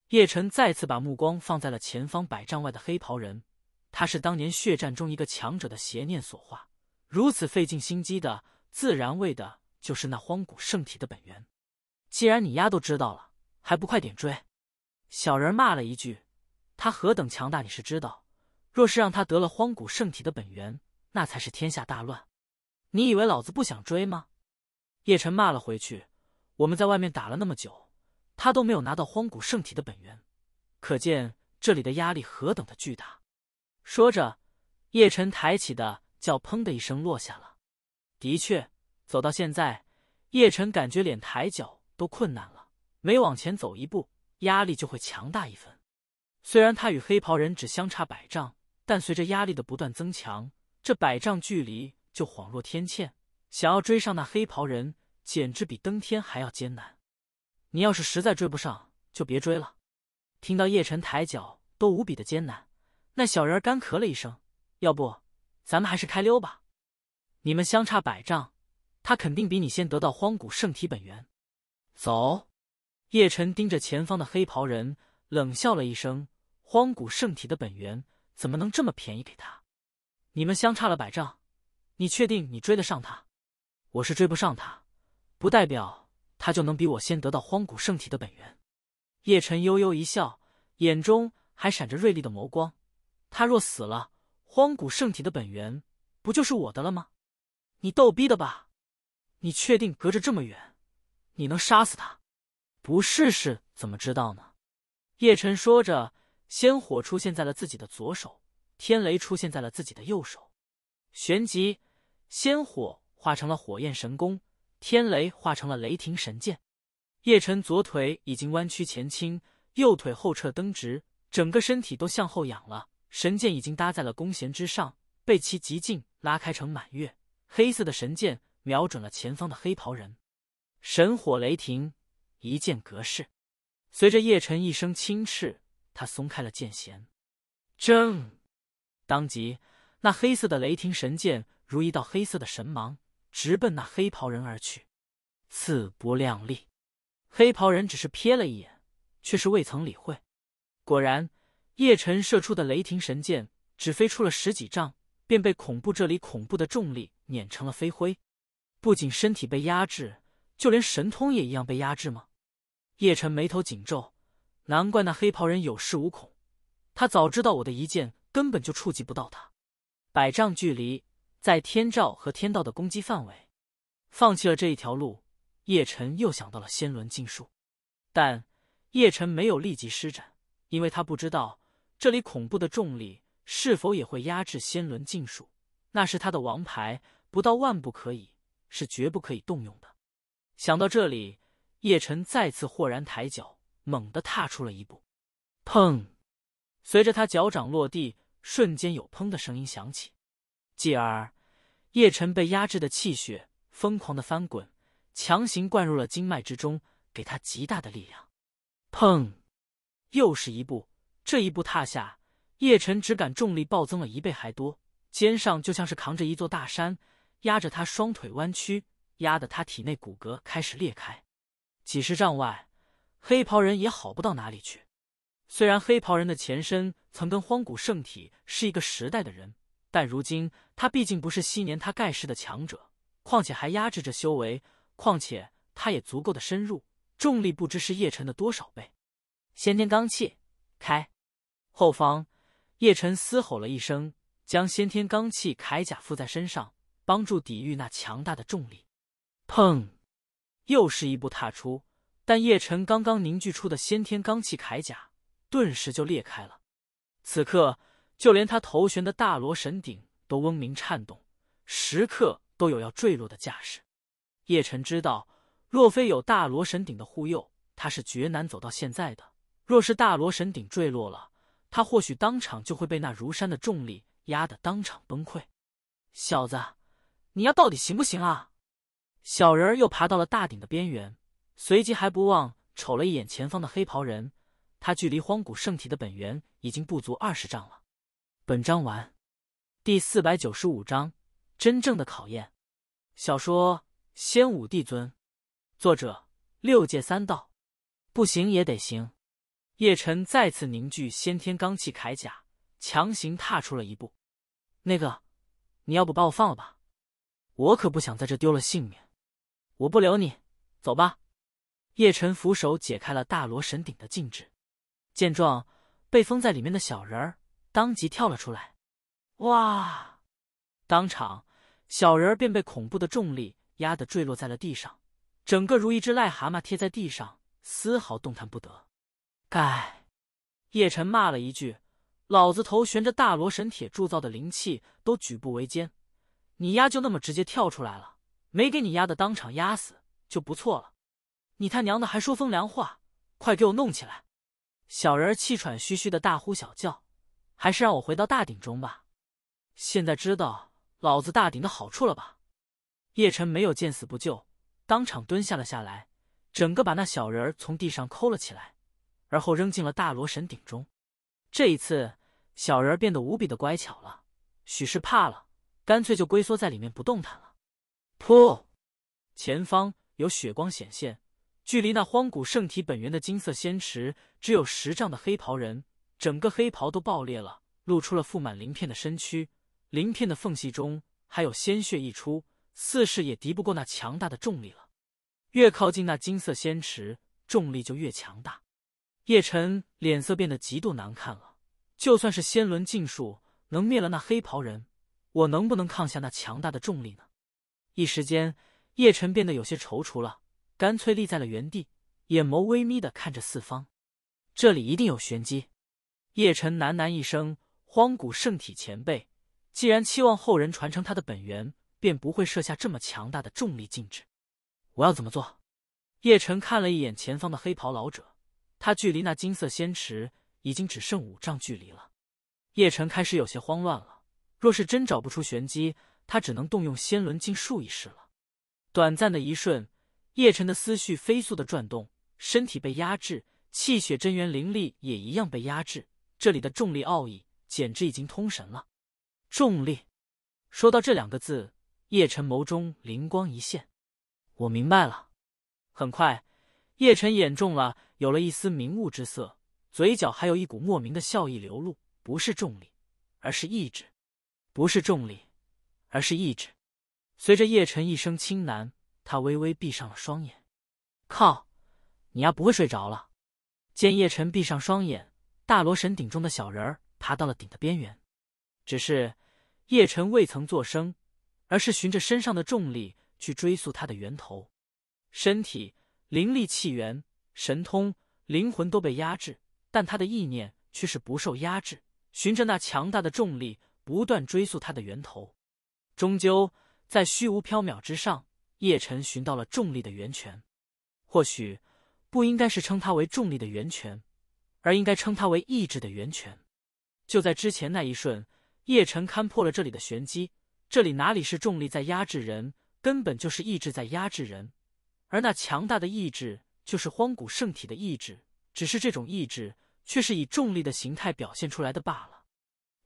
叶晨再次把目光放在了前方百丈外的黑袍人，他是当年血战中一个强者的邪念所化，如此费尽心机的，自然为的就是那荒古圣体的本源。既然你丫都知道了，还不快点追？小人骂了一句：“他何等强大，你是知道。若是让他得了荒古圣体的本源，那才是天下大乱。你以为老子不想追吗？”叶晨骂了回去。我们在外面打了那么久，他都没有拿到荒古圣体的本源，可见这里的压力何等的巨大。说着，叶晨抬起的脚砰的一声落下了。的确，走到现在，叶晨感觉脸抬脚都困难了，每往前走一步，压力就会强大一分。虽然他与黑袍人只相差百丈，但随着压力的不断增强，这百丈距离就恍若天堑，想要追上那黑袍人。简直比登天还要艰难。你要是实在追不上，就别追了。听到叶晨抬脚都无比的艰难，那小人干咳了一声：“要不，咱们还是开溜吧。”你们相差百丈，他肯定比你先得到荒古圣体本源。走！叶晨盯着前方的黑袍人，冷笑了一声：“荒古圣体的本源怎么能这么便宜给他？你们相差了百丈，你确定你追得上他？我是追不上他。”不代表他就能比我先得到荒古圣体的本源。叶辰悠悠一笑，眼中还闪着锐利的眸光。他若死了，荒古圣体的本源不就是我的了吗？你逗逼的吧？你确定隔着这么远，你能杀死他？不试试怎么知道呢？叶辰说着，仙火出现在了自己的左手，天雷出现在了自己的右手，旋即仙火化成了火焰神功。天雷化成了雷霆神剑，叶辰左腿已经弯曲前倾，右腿后撤蹬直，整个身体都向后仰了。神剑已经搭在了弓弦之上，被其极劲拉开成满月，黑色的神剑瞄准了前方的黑袍人。神火雷霆，一剑隔世。随着叶辰一声轻斥，他松开了剑弦，正当即，那黑色的雷霆神剑如一道黑色的神芒。直奔那黑袍人而去，自不量力。黑袍人只是瞥了一眼，却是未曾理会。果然，叶辰射出的雷霆神剑只飞出了十几丈，便被恐怖这里恐怖的重力碾成了飞灰。不仅身体被压制，就连神通也一样被压制吗？叶辰眉头紧皱，难怪那黑袍人有恃无恐。他早知道我的一剑根本就触及不到他，百丈距离。在天照和天道的攻击范围，放弃了这一条路。叶辰又想到了仙轮禁术，但叶辰没有立即施展，因为他不知道这里恐怖的重力是否也会压制仙轮禁术。那是他的王牌，不到万不可以是绝不可以动用的。想到这里，叶辰再次豁然抬脚，猛地踏出了一步。砰！随着他脚掌落地，瞬间有砰的声音响起。继而，叶辰被压制的气血疯狂的翻滚，强行灌入了经脉之中，给他极大的力量。砰！又是一步，这一步踏下，叶辰只感重力暴增了一倍还多，肩上就像是扛着一座大山，压着他，双腿弯曲，压得他体内骨骼开始裂开。几十丈外，黑袍人也好不到哪里去，虽然黑袍人的前身曾跟荒古圣体是一个时代的人。但如今他毕竟不是昔年他盖世的强者，况且还压制着修为，况且他也足够的深入，重力不知是叶辰的多少倍。先天罡气，开！后方，叶辰嘶吼了一声，将先天罡气铠甲附在身上，帮助抵御那强大的重力。砰！又是一步踏出，但叶辰刚刚凝聚出的先天罡气铠甲顿时就裂开了。此刻。就连他头悬的大罗神鼎都嗡鸣颤动，时刻都有要坠落的架势。叶辰知道，若非有大罗神鼎的护佑，他是绝难走到现在的。若是大罗神鼎坠落了，他或许当场就会被那如山的重力压得当场崩溃。小子，你丫到底行不行啊？小人儿又爬到了大鼎的边缘，随即还不忘瞅了一眼前方的黑袍人。他距离荒古圣体的本源已经不足二十丈了。本章完，第四百九十五章真正的考验。小说《仙武帝尊》，作者六界三道，不行也得行。叶辰再次凝聚先天罡气铠甲，强行踏出了一步。那个，你要不把我放了吧？我可不想在这丢了性命。我不留你，走吧。叶辰扶手解开了大罗神鼎的禁制，见状，被封在里面的小人儿。当即跳了出来，哇！当场小人儿便被恐怖的重力压得坠落在了地上，整个如一只癞蛤蟆贴在地上，丝毫动弹不得。哎！叶辰骂了一句：“老子头悬着大罗神铁铸造的灵气，都举步维艰，你丫就那么直接跳出来了，没给你压的当场压死就不错了！你他娘的还说风凉话！快给我弄起来！”小人气喘吁吁的大呼小叫。还是让我回到大鼎中吧。现在知道老子大鼎的好处了吧？叶辰没有见死不救，当场蹲下了下来，整个把那小人儿从地上抠了起来，而后扔进了大罗神鼎中。这一次，小人儿变得无比的乖巧了，许是怕了，干脆就龟缩在里面不动弹了。噗！前方有血光显现，距离那荒古圣体本源的金色仙池只有十丈的黑袍人。整个黑袍都爆裂了，露出了覆满鳞片的身躯，鳞片的缝隙中还有鲜血溢出，似是也敌不过那强大的重力了。越靠近那金色仙池，重力就越强大。叶辰脸色变得极度难看了，就算是仙轮禁术能灭了那黑袍人，我能不能抗下那强大的重力呢？一时间，叶辰变得有些踌躇了，干脆立在了原地，眼眸微眯的看着四方，这里一定有玄机。叶辰喃喃一声：“荒古圣体前辈，既然期望后人传承他的本源，便不会设下这么强大的重力禁制。”我要怎么做？叶辰看了一眼前方的黑袍老者，他距离那金色仙池已经只剩五丈距离了。叶辰开始有些慌乱了。若是真找不出玄机，他只能动用仙轮禁术一试了。短暂的一瞬，叶辰的思绪飞速的转动，身体被压制，气血真元灵力也一样被压制。这里的重力奥义简直已经通神了。重力，说到这两个字，叶晨眸中灵光一现，我明白了。很快，叶晨眼中了有了一丝明悟之色，嘴角还有一股莫名的笑意流露。不是重力，而是意志。不是重力，而是意志。随着叶晨一声轻喃，他微微闭上了双眼。靠，你丫不会睡着了？见叶晨闭上双眼。大罗神鼎中的小人儿爬到了顶的边缘，只是叶辰未曾作声，而是循着身上的重力去追溯它的源头。身体、灵力、气源、神通、灵魂都被压制，但他的意念却是不受压制，循着那强大的重力不断追溯它的源头。终究，在虚无缥缈之上，叶辰寻到了重力的源泉。或许不应该是称它为重力的源泉。而应该称它为意志的源泉。就在之前那一瞬，叶辰看破了这里的玄机。这里哪里是重力在压制人，根本就是意志在压制人。而那强大的意志，就是荒古圣体的意志。只是这种意志，却是以重力的形态表现出来的罢了。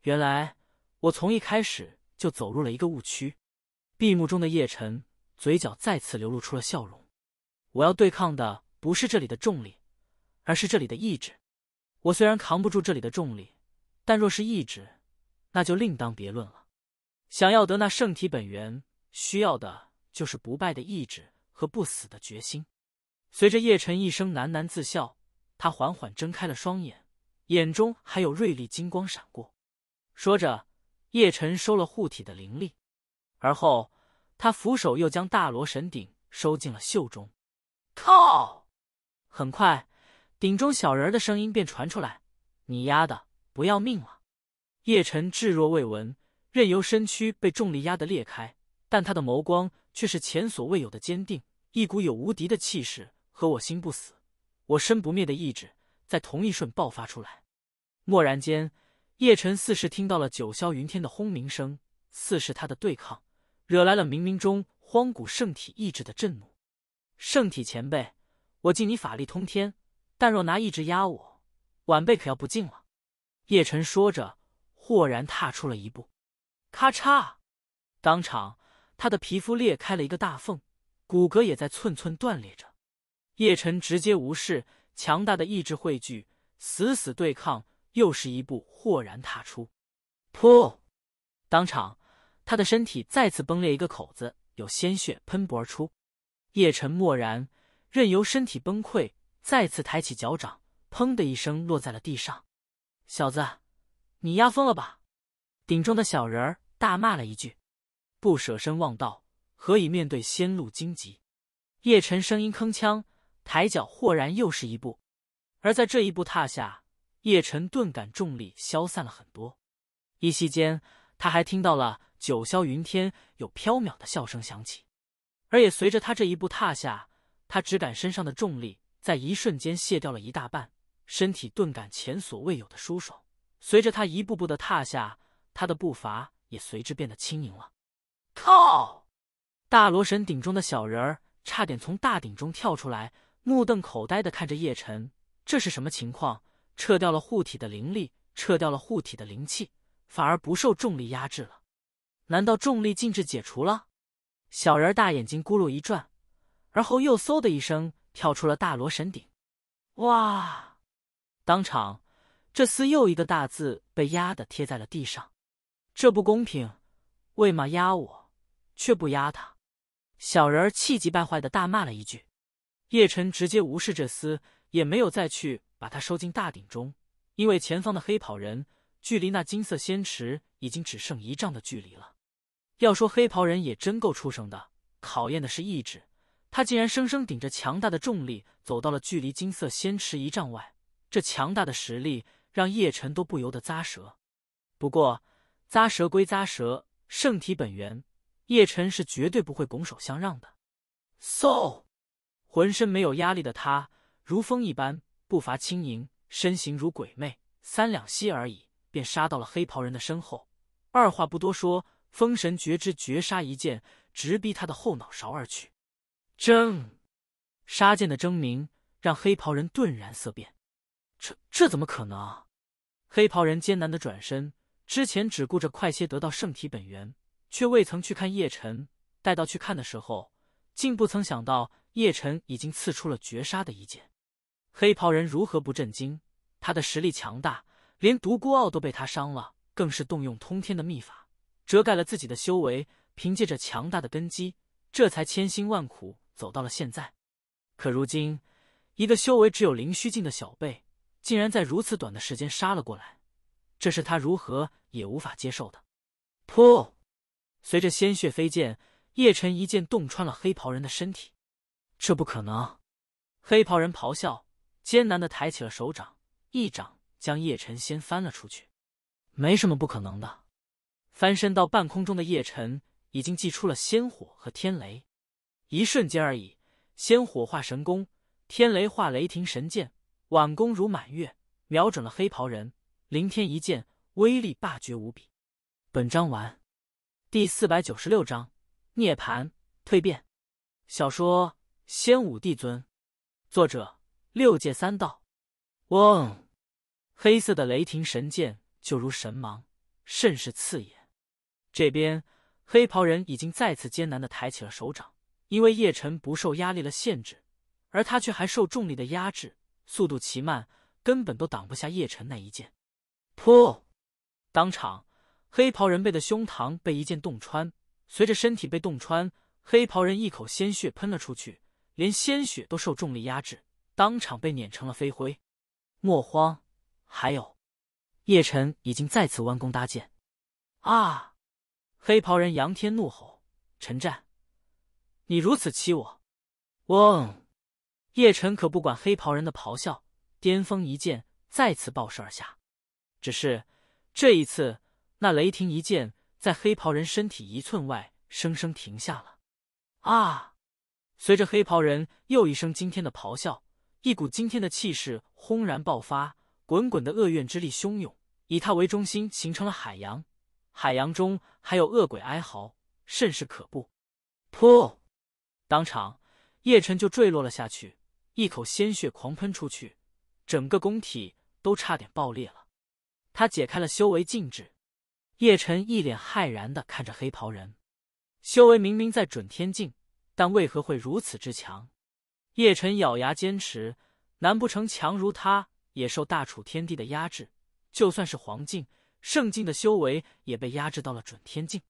原来，我从一开始就走入了一个误区。闭目中的叶辰嘴角再次流露出了笑容。我要对抗的，不是这里的重力，而是这里的意志。我虽然扛不住这里的重力，但若是意志，那就另当别论了。想要得那圣体本源，需要的就是不败的意志和不死的决心。随着叶辰一声喃喃自笑，他缓缓睁开了双眼，眼中还有锐利金光闪过。说着，叶晨收了护体的灵力，而后他扶手又将大罗神鼎收进了袖中。靠！很快。鼎中小人儿的声音便传出来：“你丫的不要命了！”叶辰置若未闻，任由身躯被重力压得裂开，但他的眸光却是前所未有的坚定，一股有无敌的气势和我心不死，我身不灭的意志在同一瞬爆发出来。蓦然间，叶辰似是听到了九霄云天的轰鸣声，似是他的对抗惹来了冥冥中荒古圣体意志的震怒。圣体前辈，我敬你法力通天。但若拿意志压我，晚辈可要不敬了。叶辰说着，豁然踏出了一步，咔嚓！当场，他的皮肤裂开了一个大缝，骨骼也在寸寸断裂着。叶辰直接无视，强大的意志汇聚，死死对抗，又是一步豁然踏出，噗！当场，他的身体再次崩裂一个口子，有鲜血喷薄而出。叶辰默然，任由身体崩溃。再次抬起脚掌，砰的一声落在了地上。小子，你压疯了吧？顶中的小人大骂了一句：“不舍身忘道，何以面对仙路荆棘？”叶辰声音铿锵，抬脚豁然又是一步。而在这一步踏下，叶辰顿感重力消散了很多。一息间，他还听到了九霄云天有飘渺的笑声响起。而也随着他这一步踏下，他只感身上的重力。在一瞬间卸掉了一大半，身体顿感前所未有的舒爽。随着他一步步的踏下，他的步伐也随之变得轻盈了。靠！大罗神顶中的小人儿差点从大顶中跳出来，目瞪口呆的看着叶辰，这是什么情况？撤掉了护体的灵力，撤掉了护体的灵气，反而不受重力压制了？难道重力禁制解除了？小人大眼睛咕噜一转，而后又嗖的一声。跳出了大罗神鼎，哇！当场，这厮又一个大字被压的贴在了地上，这不公平！为嘛压我，却不压他？小人气急败坏的大骂了一句。叶辰直接无视这厮，也没有再去把他收进大鼎中，因为前方的黑袍人距离那金色仙池已经只剩一丈的距离了。要说黑袍人也真够畜生的，考验的是意志。他竟然生生顶着强大的重力走到了距离金色仙池一丈外，这强大的实力让叶辰都不由得咂舌。不过咂舌归咂舌，圣体本源，叶辰是绝对不会拱手相让的。嗖！浑身没有压力的他如风一般，步伐轻盈，身形如鬼魅，三两息而已便杀到了黑袍人的身后。二话不多说，风神诀之绝杀一剑直逼他的后脑勺而去。争，杀剑的争鸣让黑袍人顿然色变。这这怎么可能？黑袍人艰难的转身，之前只顾着快些得到圣体本源，却未曾去看叶辰。待到去看的时候，竟不曾想到叶辰已经刺出了绝杀的一剑。黑袍人如何不震惊？他的实力强大，连独孤傲都被他伤了，更是动用通天的秘法遮盖了自己的修为，凭借着强大的根基，这才千辛万苦。走到了现在，可如今一个修为只有灵虚境的小辈，竟然在如此短的时间杀了过来，这是他如何也无法接受的。噗！随着鲜血飞溅，叶辰一剑洞穿了黑袍人的身体。这不可能！黑袍人咆哮，艰难的抬起了手掌，一掌将叶辰掀翻了出去。没什么不可能的。翻身到半空中的叶辰已经祭出了仙火和天雷。一瞬间而已，仙火化神功，天雷化雷霆神剑，挽弓如满月，瞄准了黑袍人，凌天一剑，威力霸绝无比。本章完，第四百九十六章涅槃蜕变。小说《仙武帝尊》，作者：六界三道。嗡，黑色的雷霆神剑就如神芒，甚是刺眼。这边黑袍人已经再次艰难的抬起了手掌。因为叶辰不受压力的限制，而他却还受重力的压制，速度奇慢，根本都挡不下叶辰那一剑。噗！当场，黑袍人背的胸膛被一剑洞穿，随着身体被洞穿，黑袍人一口鲜血喷了出去，连鲜血都受重力压制，当场被碾成了飞灰。莫慌，还有，叶辰已经再次弯弓搭箭。啊！黑袍人仰天怒吼：“陈战！”你如此欺我！嗡！叶辰可不管黑袍人的咆哮，巅峰一剑再次暴射而下。只是这一次，那雷霆一剑在黑袍人身体一寸外生生停下了。啊！随着黑袍人又一声惊天的咆哮，一股惊天的气势轰然爆发，滚滚的恶怨之力汹涌，以他为中心形成了海洋。海洋中还有恶鬼哀嚎，甚是可怖。噗！当场，叶辰就坠落了下去，一口鲜血狂喷出去，整个宫体都差点爆裂了。他解开了修为禁制，叶辰一脸骇然的看着黑袍人，修为明明在准天境，但为何会如此之强？叶辰咬牙坚持，难不成强如他也受大楚天地的压制？就算是黄境、圣境的修为也被压制到了准天境？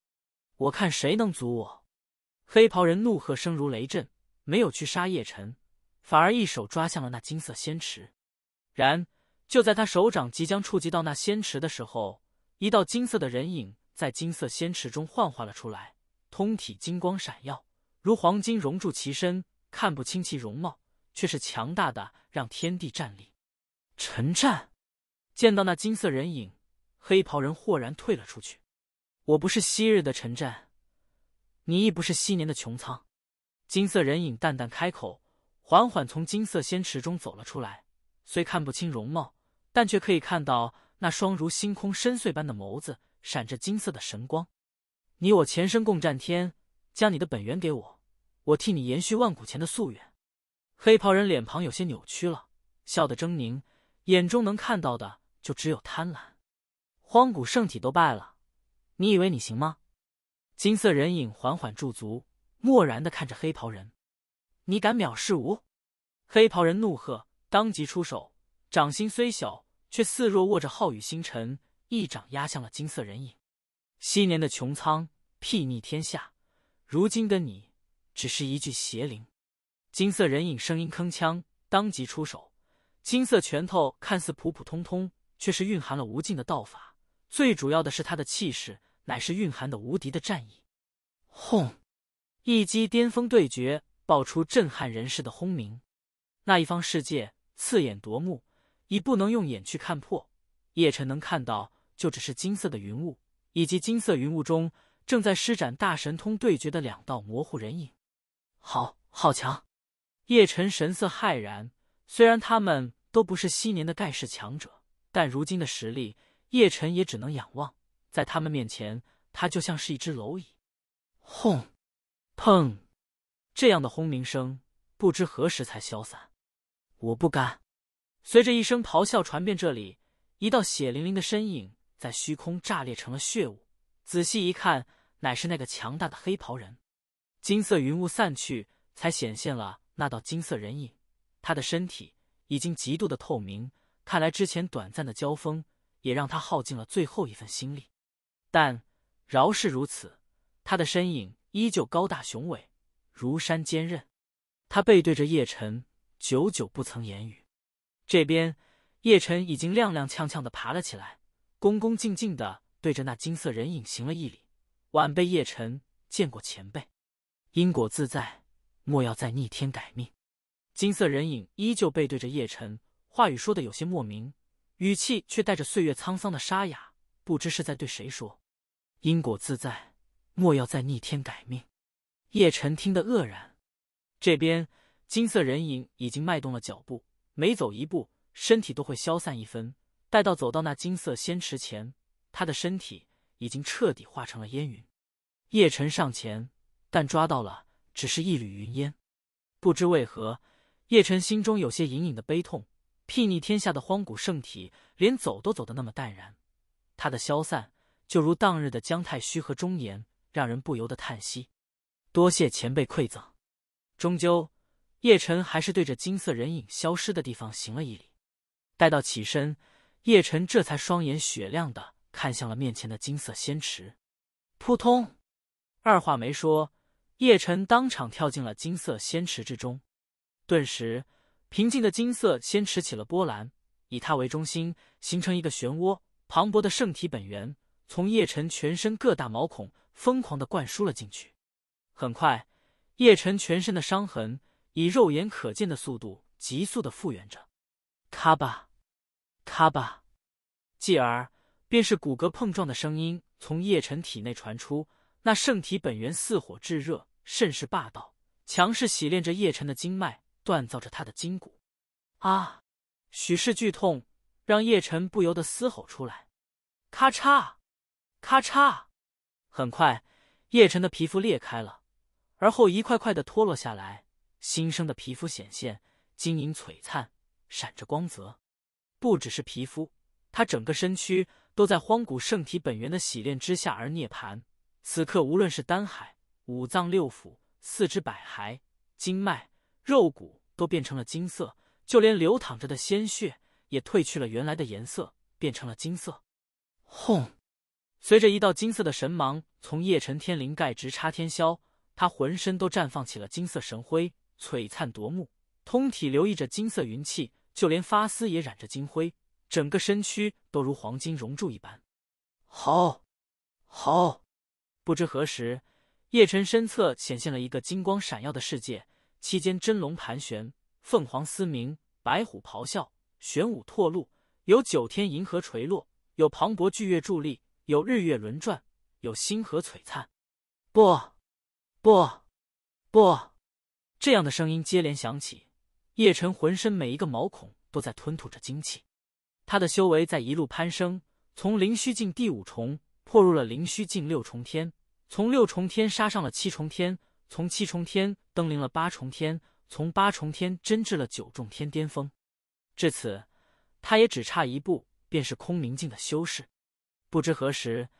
我看谁能阻我！黑袍人怒喝声如雷震，没有去杀叶辰，反而一手抓向了那金色仙池。然就在他手掌即将触及到那仙池的时候，一道金色的人影在金色仙池中幻化了出来，通体金光闪耀，如黄金熔铸其身，看不清其容貌，却是强大的让天地战栗。陈战见到那金色人影，黑袍人豁然退了出去。我不是昔日的陈战。你亦不是昔年的穹苍，金色人影淡淡开口，缓缓从金色仙池中走了出来。虽看不清容貌，但却可以看到那双如星空深邃般的眸子，闪着金色的神光。你我前生共战天，将你的本源给我，我替你延续万古前的夙愿。黑袍人脸庞有些扭曲了，笑得狰狞，眼中能看到的就只有贪婪。荒古圣体都败了，你以为你行吗？金色人影缓缓驻足，漠然的看着黑袍人：“你敢藐视吾？”黑袍人怒喝，当即出手，掌心虽小，却似若握着浩宇星辰，一掌压向了金色人影。昔年的穹苍睥睨天下，如今的你，只是一具邪灵。金色人影声音铿锵，当即出手，金色拳头看似普普通通，却是蕴含了无尽的道法。最主要的是他的气势。乃是蕴含的无敌的战意，轰！一击巅峰对决爆出震撼人世的轰鸣，那一方世界刺眼夺目，已不能用眼去看破。叶辰能看到，就只是金色的云雾，以及金色云雾中正在施展大神通对决的两道模糊人影。好好强！叶辰神色骇然，虽然他们都不是昔年的盖世强者，但如今的实力，叶辰也只能仰望。在他们面前，他就像是一只蝼蚁。轰，砰！这样的轰鸣声不知何时才消散。我不甘。随着一声咆哮传遍这里，一道血淋淋的身影在虚空炸裂成了血雾。仔细一看，乃是那个强大的黑袍人。金色云雾散去，才显现了那道金色人影。他的身体已经极度的透明，看来之前短暂的交锋也让他耗尽了最后一份心力。但饶是如此，他的身影依旧高大雄伟，如山坚韧。他背对着叶辰，久久不曾言语。这边，叶辰已经踉踉跄跄的爬了起来，恭恭敬敬的对着那金色人影行了一礼：“晚辈叶辰见过前辈。因果自在，莫要再逆天改命。”金色人影依旧背对着叶晨，话语说的有些莫名，语气却带着岁月沧桑的沙哑，不知是在对谁说。因果自在，莫要再逆天改命。叶辰听得愕然，这边金色人影已经迈动了脚步，每走一步，身体都会消散一分。待到走到那金色仙池前，他的身体已经彻底化成了烟云。叶辰上前，但抓到了只是一缕云烟。不知为何，叶晨心中有些隐隐的悲痛。睥睨天下的荒古圣体，连走都走得那么淡然，他的消散。就如当日的姜太虚和忠言，让人不由得叹息。多谢前辈馈赠，终究叶辰还是对着金色人影消失的地方行了一礼。待到起身，叶辰这才双眼雪亮的看向了面前的金色仙池。扑通！二话没说，叶辰当场跳进了金色仙池之中。顿时，平静的金色仙池起了波澜，以它为中心形成一个漩涡，磅礴的圣体本源。从叶辰全身各大毛孔疯狂的灌输了进去，很快，叶辰全身的伤痕以肉眼可见的速度急速的复原着。咔吧，咔吧，继而便是骨骼碰撞的声音从叶辰体内传出。那圣体本源似火炙热，甚是霸道，强势洗炼着叶辰的经脉，锻造着他的筋骨。啊！许是剧痛，让叶辰不由得嘶吼出来。咔嚓！咔嚓！很快，叶辰的皮肤裂开了，而后一块块的脱落下来，新生的皮肤显现，晶莹璀璨，闪着光泽。不只是皮肤，他整个身躯都在荒古圣体本源的洗炼之下而涅槃。此刻，无论是丹海、五脏六腑、四肢百骸、经脉、肉骨，都变成了金色。就连流淌着的鲜血，也褪去了原来的颜色，变成了金色。轰！随着一道金色的神芒从叶辰天灵盖直插天霄，他浑身都绽放起了金色神辉，璀璨夺目，通体流溢着金色云气，就连发丝也染着金灰，整个身躯都如黄金熔铸一般。好，好！不知何时，叶辰身侧显现了一个金光闪耀的世界，其间真龙盘旋，凤凰嘶鸣，白虎咆哮，玄武拓露，有九天银河垂落，有磅礴巨月伫立。有日月轮转，有星河璀璨，不，不，不，这样的声音接连响起。叶辰浑身每一个毛孔都在吞吐着精气，他的修为在一路攀升，从灵虚境第五重破入了灵虚境六重天，从六重天杀上了七重天，从七重天登临了八重天，从八重天真至了九重天巅峰。至此，他也只差一步，便是空明境的修士。不知何时，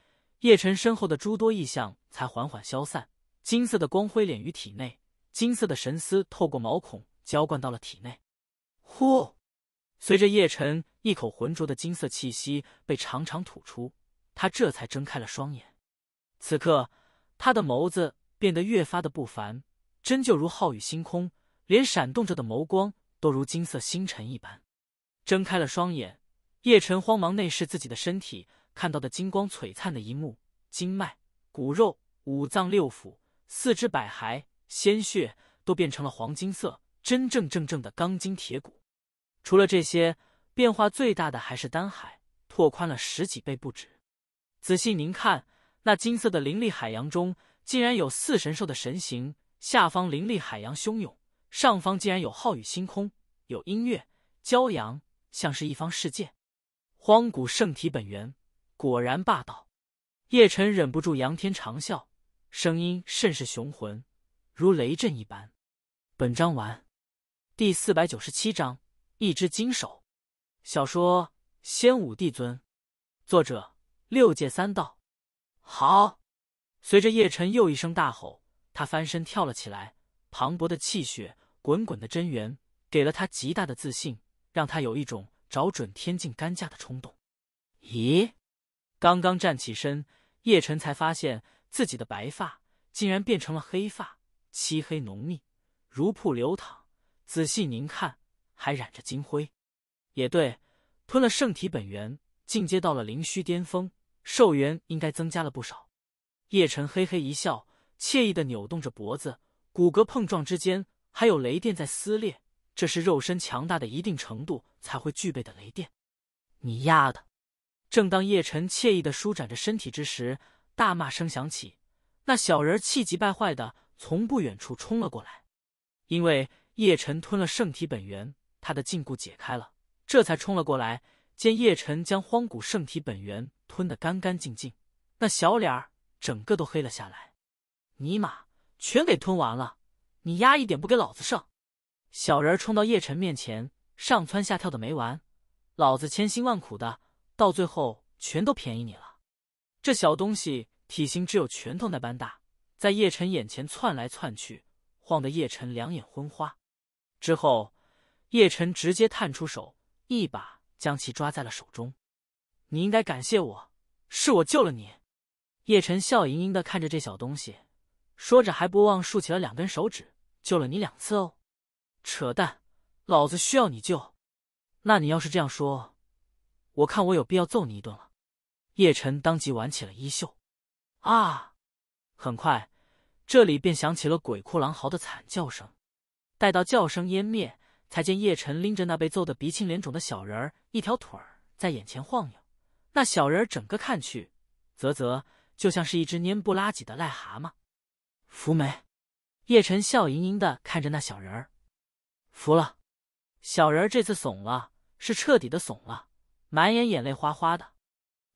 叶晨身后的诸多异象才缓缓消散，金色的光辉敛于体内，金色的神思透过毛孔浇灌到了体内。呼，随着叶晨一口浑浊的金色气息被长长吐出，他这才睁开了双眼。此刻，他的眸子变得越发的不凡，真就如浩宇星空，连闪动着的眸光都如金色星辰一般。睁开了双眼，叶晨慌忙内视自己的身体。看到的金光璀璨的一幕，经脉、骨肉、五脏六腑、四肢百骸、鲜血都变成了黄金色，真正正正的钢筋铁骨。除了这些变化最大的还是丹海，拓宽了十几倍不止。仔细您看，那金色的灵力海洋中，竟然有四神兽的神形，下方灵力海洋汹涌，上方竟然有浩宇星空，有音乐、骄阳，像是一方世界。荒古圣体本源。果然霸道！叶辰忍不住仰天长啸，声音甚是雄浑，如雷震一般。本章完。第四百九十七章：一只金手。小说《仙武帝尊》，作者：六界三道。好！随着叶晨又一声大吼，他翻身跳了起来，磅礴的气血，滚滚的真元，给了他极大的自信，让他有一种找准天境干架的冲动。咦？刚刚站起身，叶辰才发现自己的白发竟然变成了黑发，漆黑浓密，如瀑流淌。仔细凝看，还染着金灰。也对，吞了圣体本源，进阶到了灵虚巅峰，寿元应该增加了不少。叶辰嘿嘿一笑，惬意的扭动着脖子，骨骼碰撞之间，还有雷电在撕裂。这是肉身强大的一定程度才会具备的雷电。你丫的！正当叶晨惬意的舒展着身体之时，大骂声响起。那小人气急败坏的从不远处冲了过来。因为叶晨吞了圣体本源，他的禁锢解开了，这才冲了过来。见叶晨将荒古圣体本源吞得干干净净，那小脸儿整个都黑了下来。尼玛，全给吞完了！你压一点不给老子剩！小人冲到叶晨面前，上蹿下跳的没完。老子千辛万苦的。到最后，全都便宜你了。这小东西体型只有拳头那般大，在叶辰眼前窜来窜去，晃得叶辰两眼昏花。之后，叶晨直接探出手，一把将其抓在了手中。你应该感谢我，是我救了你。叶晨笑盈盈的看着这小东西，说着还不忘竖起了两根手指：“救了你两次哦。”扯淡，老子需要你救？那你要是这样说？我看我有必要揍你一顿了，叶晨当即挽起了衣袖。啊！很快，这里便响起了鬼哭狼嚎的惨叫声。待到叫声湮灭，才见叶晨拎着那被揍得鼻青脸肿的小人儿，一条腿儿在眼前晃悠。那小人儿整个看去，啧啧，就像是一只蔫不拉几的癞蛤蟆。福梅，叶晨笑盈盈的看着那小人儿，服了。小人儿这次怂了，是彻底的怂了。满眼眼泪哗哗的，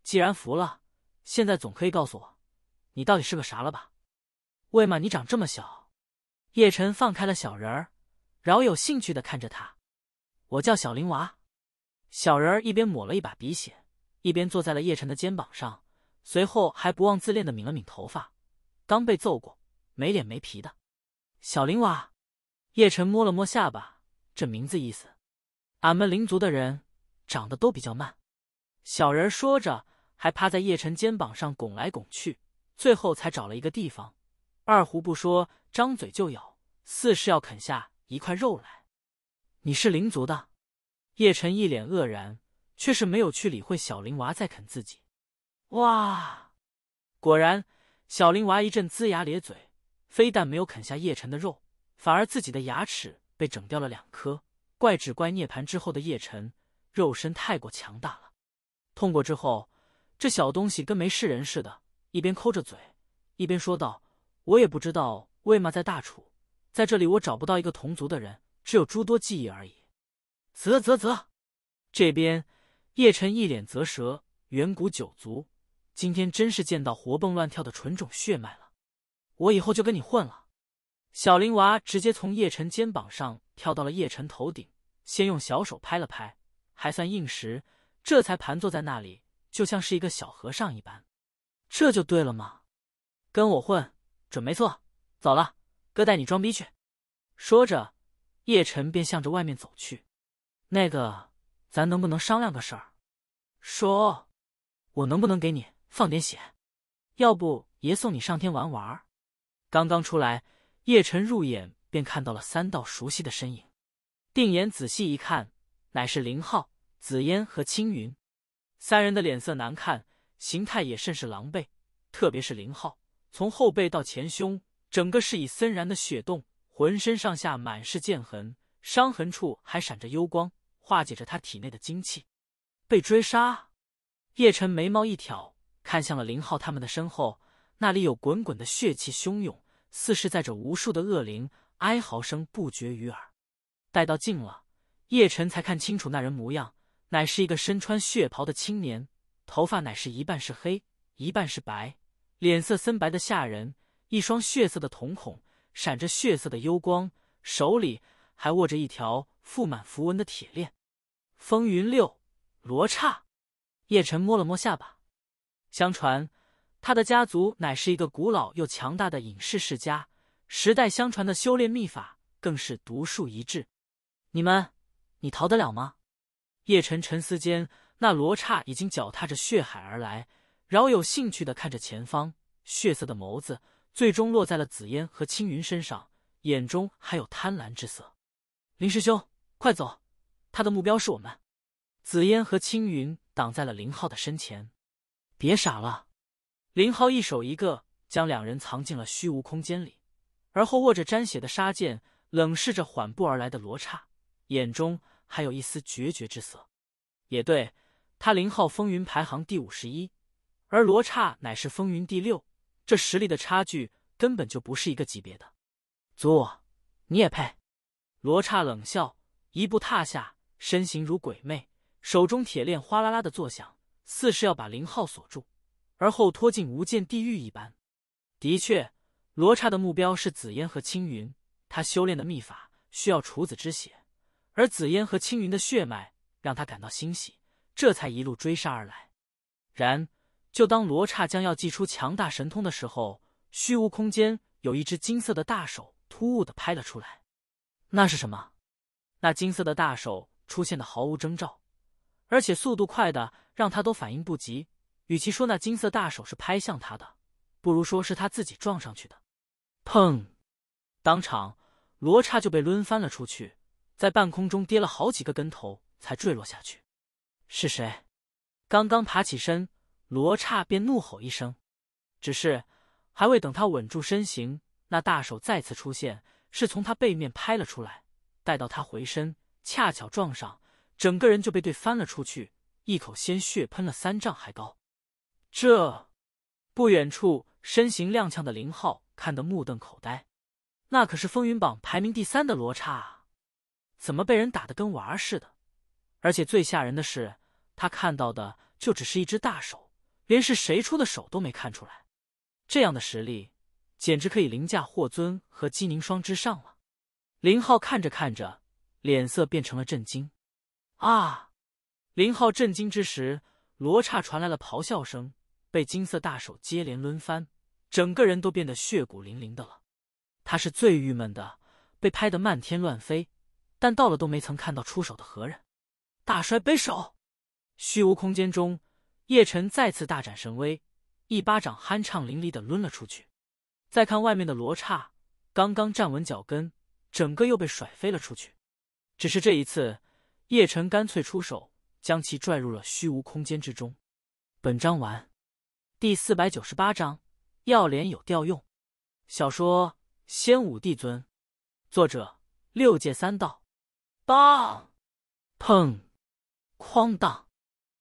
既然服了，现在总可以告诉我，你到底是个啥了吧？为嘛你长这么小？叶晨放开了小人儿，饶有兴趣的看着他。我叫小灵娃。小人儿一边抹了一把鼻血，一边坐在了叶晨的肩膀上，随后还不忘自恋的抿了抿头发。刚被揍过，没脸没皮的。小灵娃。叶晨摸了摸下巴，这名字意思，俺们灵族的人。长得都比较慢，小人说着，还趴在叶晨肩膀上拱来拱去，最后才找了一个地方。二胡不说，张嘴就咬，似是要啃下一块肉来。你是灵族的？叶晨一脸愕然，却是没有去理会小灵娃在啃自己。哇！果然，小灵娃一阵龇牙咧嘴，非但没有啃下叶晨的肉，反而自己的牙齿被整掉了两颗。怪只怪涅槃之后的叶晨。肉身太过强大了，痛过之后，这小东西跟没事人似的，一边抠着嘴，一边说道：“我也不知道为嘛在大楚，在这里我找不到一个同族的人，只有诸多记忆而已。”啧啧啧，这边叶辰一脸啧舌，远古九族今天真是见到活蹦乱跳的纯种血脉了。我以后就跟你混了。小灵娃直接从叶辰肩膀上跳到了叶辰头顶，先用小手拍了拍。还算硬实，这才盘坐在那里，就像是一个小和尚一般。这就对了嘛，跟我混准没错。走了，哥带你装逼去。说着，叶晨便向着外面走去。那个，咱能不能商量个事儿？说，我能不能给你放点血？要不爷送你上天玩玩？刚刚出来，叶晨入眼便看到了三道熟悉的身影，定眼仔细一看。乃是林浩、紫烟和青云三人的脸色难看，形态也甚是狼狈。特别是林浩，从后背到前胸，整个是以森然的血洞，浑身上下满是剑痕，伤痕处还闪着幽光，化解着他体内的精气。被追杀，叶辰眉毛一挑，看向了林浩他们的身后，那里有滚滚的血气汹涌，似是载着无数的恶灵，哀嚎声不绝于耳。待到近了。叶辰才看清楚那人模样，乃是一个身穿血袍的青年，头发乃是一半是黑，一半是白，脸色森白的吓人，一双血色的瞳孔闪着血色的幽光，手里还握着一条覆满符文的铁链。风云六罗刹，叶晨摸了摸下巴。相传他的家族乃是一个古老又强大的隐士世家，时代相传的修炼秘法更是独树一帜。你们。你逃得了吗？叶辰沉思间，那罗刹已经脚踏着血海而来，饶有兴趣的看着前方，血色的眸子最终落在了紫烟和青云身上，眼中还有贪婪之色。林师兄，快走！他的目标是我们。紫烟和青云挡在了林浩的身前，别傻了！林浩一手一个，将两人藏进了虚无空间里，而后握着沾血的杀剑，冷视着缓步而来的罗刹。眼中还有一丝决绝之色，也对他零号风云排行第五十一，而罗刹乃是风云第六，这实力的差距根本就不是一个级别的。祖，你也配？罗刹冷笑，一步踏下，身形如鬼魅，手中铁链哗啦啦的作响，似是要把林浩锁住，而后拖进无间地狱一般。的确，罗刹的目标是紫烟和青云，他修炼的秘法需要处子之血。而紫烟和青云的血脉让他感到欣喜，这才一路追杀而来。然，就当罗刹将要祭出强大神通的时候，虚无空间有一只金色的大手突兀的拍了出来。那是什么？那金色的大手出现的毫无征兆，而且速度快的让他都反应不及。与其说那金色大手是拍向他的，不如说是他自己撞上去的。砰！当场，罗刹就被抡翻了出去。在半空中跌了好几个跟头才坠落下去，是谁？刚刚爬起身，罗刹便怒吼一声。只是还未等他稳住身形，那大手再次出现，是从他背面拍了出来。待到他回身，恰巧撞上，整个人就被对翻了出去，一口鲜血喷了三丈还高。这，不远处身形踉跄的林浩看得目瞪口呆，那可是风云榜排名第三的罗刹啊！怎么被人打的跟娃儿似的？而且最吓人的是，他看到的就只是一只大手，连是谁出的手都没看出来。这样的实力，简直可以凌驾霍尊和姬宁霜之上了。林浩看着看着，脸色变成了震惊。啊！林浩震惊之时，罗刹传来了咆哮声，被金色大手接连抡翻，整个人都变得血骨淋淋的了。他是最郁闷的，被拍得漫天乱飞。但到了都没曾看到出手的何人，大摔背手，虚无空间中，叶辰再次大展神威，一巴掌酣畅淋漓的抡了出去。再看外面的罗刹，刚刚站稳脚跟，整个又被甩飞了出去。只是这一次，叶辰干脆出手，将其拽入了虚无空间之中。本章完，第四百九十八章：要脸有调用。小说《仙武帝尊》，作者：六界三道。棒，砰，哐当！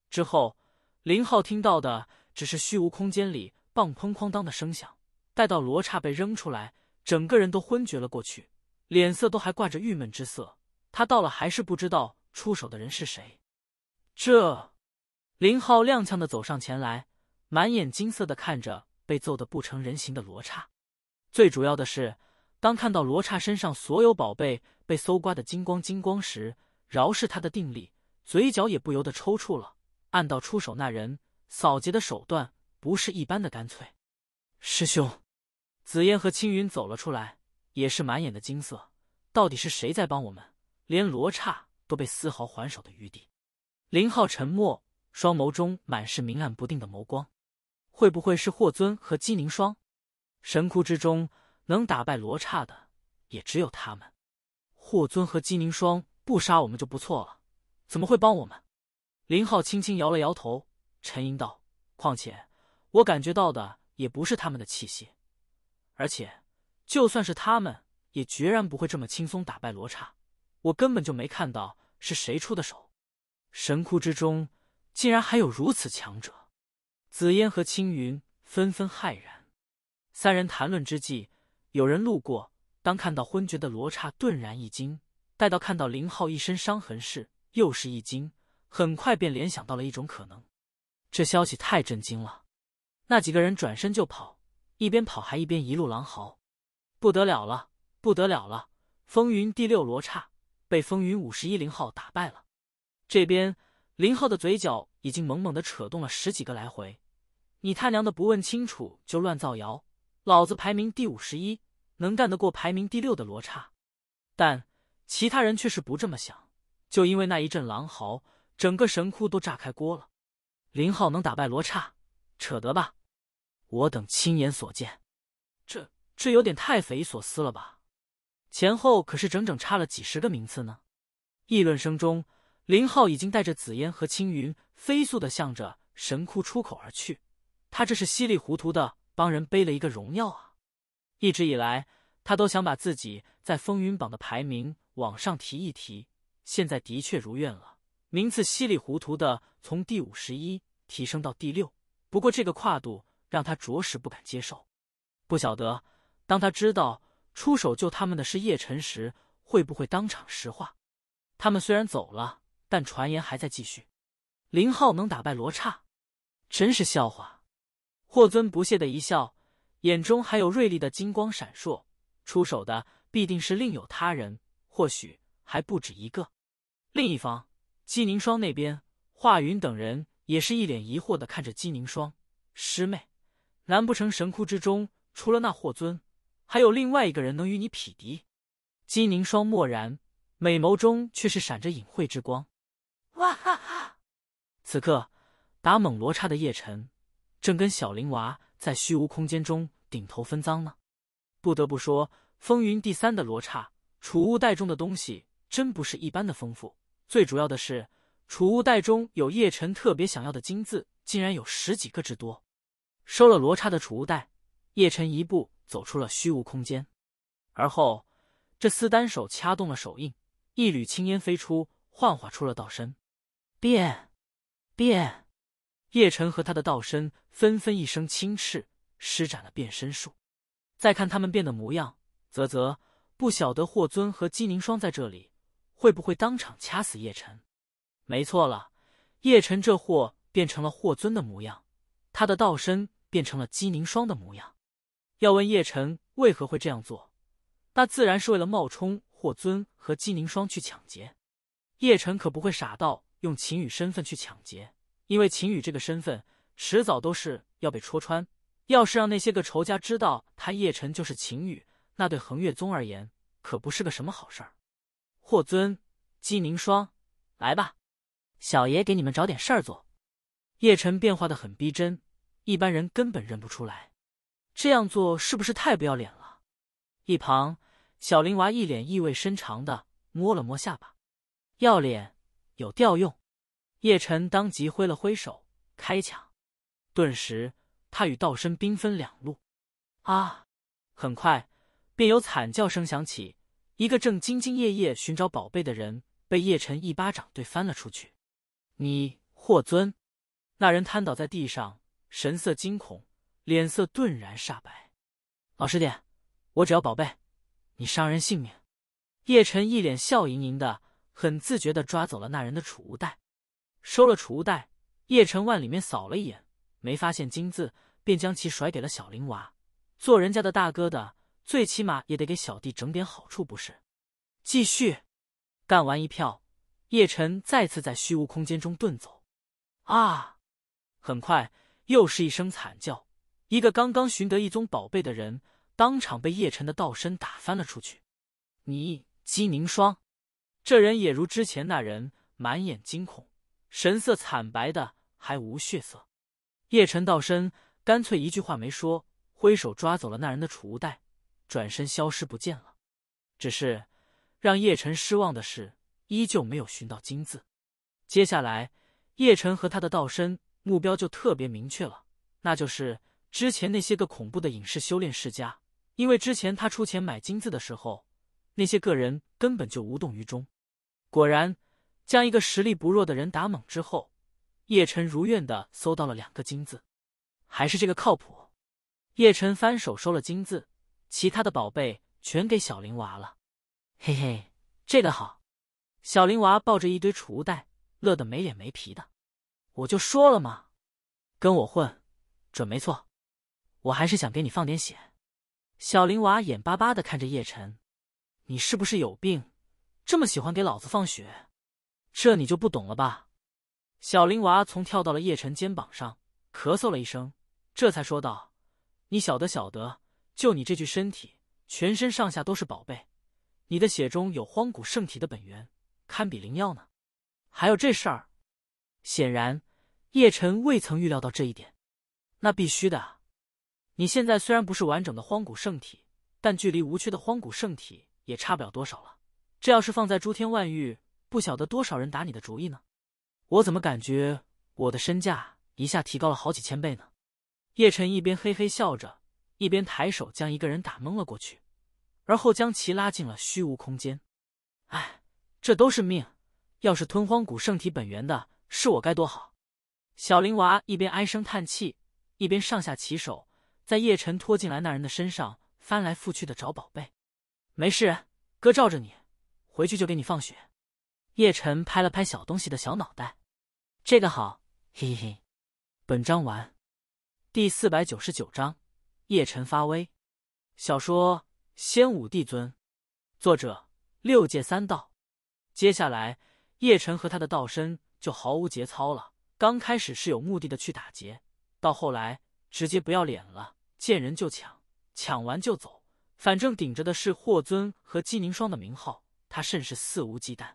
之后，林浩听到的只是虚无空间里棒砰哐当的声响。待到罗刹被扔出来，整个人都昏厥了过去，脸色都还挂着郁闷之色。他到了还是不知道出手的人是谁。这，林浩踉跄的走上前来，满眼金色的看着被揍得不成人形的罗刹。最主要的是。当看到罗刹身上所有宝贝被搜刮的金光金光时，饶是他的定力，嘴角也不由得抽搐了。暗道出手那人扫劫的手段不是一般的干脆。师兄，紫烟和青云走了出来，也是满眼的金色。到底是谁在帮我们？连罗刹都被丝毫还手的余地。林浩沉默，双眸中满是明暗不定的眸光。会不会是霍尊和姬凝霜？神窟之中。能打败罗刹的也只有他们，霍尊和姬凝霜不杀我们就不错了，怎么会帮我们？林浩轻轻摇了摇头，沉吟道：“况且我感觉到的也不是他们的气息，而且就算是他们，也决然不会这么轻松打败罗刹。我根本就没看到是谁出的手。神窟之中竟然还有如此强者！”紫烟和青云纷纷骇然，三人谈论之际。有人路过，当看到昏厥的罗刹，顿然一惊；待到看到林浩一身伤痕时，又是一惊。很快便联想到了一种可能：这消息太震惊了！那几个人转身就跑，一边跑还一边一路狼嚎：“不得了了，不得了了！”风云第六罗刹被风云五十一林浩打败了。这边林浩的嘴角已经猛猛的扯动了十几个来回：“你他娘的不问清楚就乱造谣，老子排名第五十一！”能干得过排名第六的罗刹，但其他人却是不这么想。就因为那一阵狼嚎，整个神窟都炸开锅了。林浩能打败罗刹，扯得吧？我等亲眼所见，这这有点太匪夷所思了吧？前后可是整整差了几十个名次呢。议论声中，林浩已经带着紫烟和青云飞速的向着神窟出口而去。他这是稀里糊涂的帮人背了一个荣耀啊！一直以来，他都想把自己在风云榜的排名往上提一提，现在的确如愿了，名次稀里糊涂的从第五十一提升到第六，不过这个跨度让他着实不敢接受。不晓得，当他知道出手救他们的是叶辰时，会不会当场石化？他们虽然走了，但传言还在继续。林浩能打败罗刹，真是笑话。霍尊不屑的一笑。眼中还有锐利的金光闪烁，出手的必定是另有他人，或许还不止一个。另一方，姬凝霜那边，华云等人也是一脸疑惑的看着姬凝霜师妹，难不成神窟之中除了那霍尊，还有另外一个人能与你匹敌？姬凝霜默然，美眸中却是闪着隐晦之光。哇哈哈！此刻打猛罗刹的叶辰，正跟小灵娃。在虚无空间中顶头分赃呢？不得不说，风云第三的罗刹储物袋中的东西真不是一般的丰富。最主要的是，储物袋中有叶辰特别想要的金字，竟然有十几个之多。收了罗刹的储物袋，叶晨一步走出了虚无空间，而后这厮单手掐动了手印，一缕青烟飞出，幻化出了道身，变，变。叶辰和他的道身纷纷一声轻斥，施展了变身术。再看他们变的模样，啧啧，不晓得霍尊和姬凝霜在这里会不会当场掐死叶辰？没错了，叶辰这货变成了霍尊的模样，他的道身变成了姬凝霜的模样。要问叶辰为何会这样做，那自然是为了冒充霍尊和姬凝霜去抢劫。叶辰可不会傻到用秦雨身份去抢劫。因为秦羽这个身份，迟早都是要被戳穿。要是让那些个仇家知道他叶辰就是秦羽，那对恒月宗而言可不是个什么好事儿。霍尊、姬凝霜，来吧，小爷给你们找点事儿做。叶辰变化的很逼真，一般人根本认不出来。这样做是不是太不要脸了？一旁小林娃一脸意味深长的摸了摸下巴，要脸有调用。叶辰当即挥了挥手，开抢。顿时，他与道生兵分两路。啊！很快便有惨叫声响起，一个正兢兢业业寻找宝贝的人被叶辰一巴掌对翻了出去。你，霍尊！那人瘫倒在地上，神色惊恐，脸色顿然煞白。老实点，我只要宝贝，你伤人性命！叶辰一脸笑盈盈的，很自觉的抓走了那人的储物袋。收了储物袋，叶辰万里面扫了一眼，没发现金子，便将其甩给了小林娃。做人家的大哥的，最起码也得给小弟整点好处，不是？继续，干完一票，叶辰再次在虚无空间中遁走。啊！很快又是一声惨叫，一个刚刚寻得一宗宝贝的人，当场被叶辰的道身打翻了出去。你姬凝霜，这人也如之前那人，满眼惊恐。神色惨白的，还无血色。叶辰道身干脆一句话没说，挥手抓走了那人的储物袋，转身消失不见了。只是让叶辰失望的是，依旧没有寻到金子。接下来，叶辰和他的道身目标就特别明确了，那就是之前那些个恐怖的隐世修炼世家，因为之前他出钱买金子的时候，那些个人根本就无动于衷。果然。将一个实力不弱的人打懵之后，叶晨如愿的搜到了两个金字，还是这个靠谱。叶晨翻手收了金字，其他的宝贝全给小林娃了。嘿嘿，这个好。小林娃抱着一堆储物袋，乐得没脸没皮的。我就说了嘛，跟我混，准没错。我还是想给你放点血。小林娃眼巴巴的看着叶晨，你是不是有病？这么喜欢给老子放血？这你就不懂了吧？小灵娃从跳到了叶晨肩膀上，咳嗽了一声，这才说道：“你晓得晓得，就你这具身体，全身上下都是宝贝，你的血中有荒古圣体的本源，堪比灵药呢。还有这事儿，显然叶晨未曾预料到这一点。那必须的，你现在虽然不是完整的荒古圣体，但距离无缺的荒古圣体也差不了多少了。这要是放在诸天万域。”不晓得多少人打你的主意呢，我怎么感觉我的身价一下提高了好几千倍呢？叶辰一边嘿嘿笑着，一边抬手将一个人打蒙了过去，而后将其拉进了虚无空间。哎，这都是命，要是吞荒古圣体本源的是我该多好。小灵娃一边唉声叹气，一边上下其手，在叶晨拖进来那人的身上翻来覆去的找宝贝。没事，哥罩着你，回去就给你放血。叶辰拍了拍小东西的小脑袋，这个好，嘿嘿。本章完，第四百九十九章，叶辰发威。小说《仙武帝尊》，作者六界三道。接下来，叶晨和他的道身就毫无节操了。刚开始是有目的的去打劫，到后来直接不要脸了，见人就抢，抢完就走，反正顶着的是霍尊和姬凝霜的名号，他甚是肆无忌惮。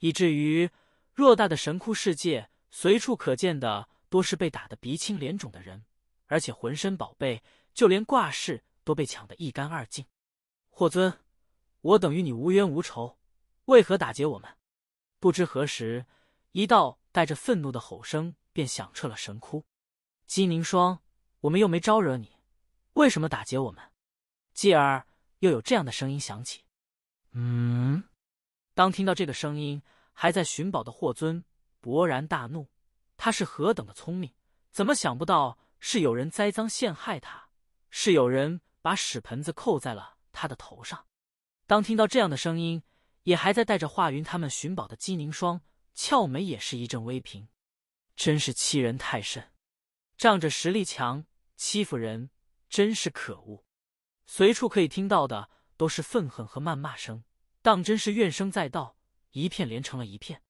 以至于偌大的神窟世界，随处可见的多是被打得鼻青脸肿的人，而且浑身宝贝，就连挂饰都被抢得一干二净。霍尊，我等与你无冤无仇，为何打劫我们？不知何时，一道带着愤怒的吼声便响彻了神窟。姬凝霜，我们又没招惹你，为什么打劫我们？继而又有这样的声音响起：“嗯。”当听到这个声音，还在寻宝的霍尊勃然大怒。他是何等的聪明，怎么想不到是有人栽赃陷害他？是有人把屎盆子扣在了他的头上。当听到这样的声音，也还在带着华云他们寻宝的姬凝霜俏眉也是一阵微平。真是欺人太甚，仗着实力强欺负人，真是可恶。随处可以听到的都是愤恨和谩骂声。当真是怨声载道，一片连成了一片。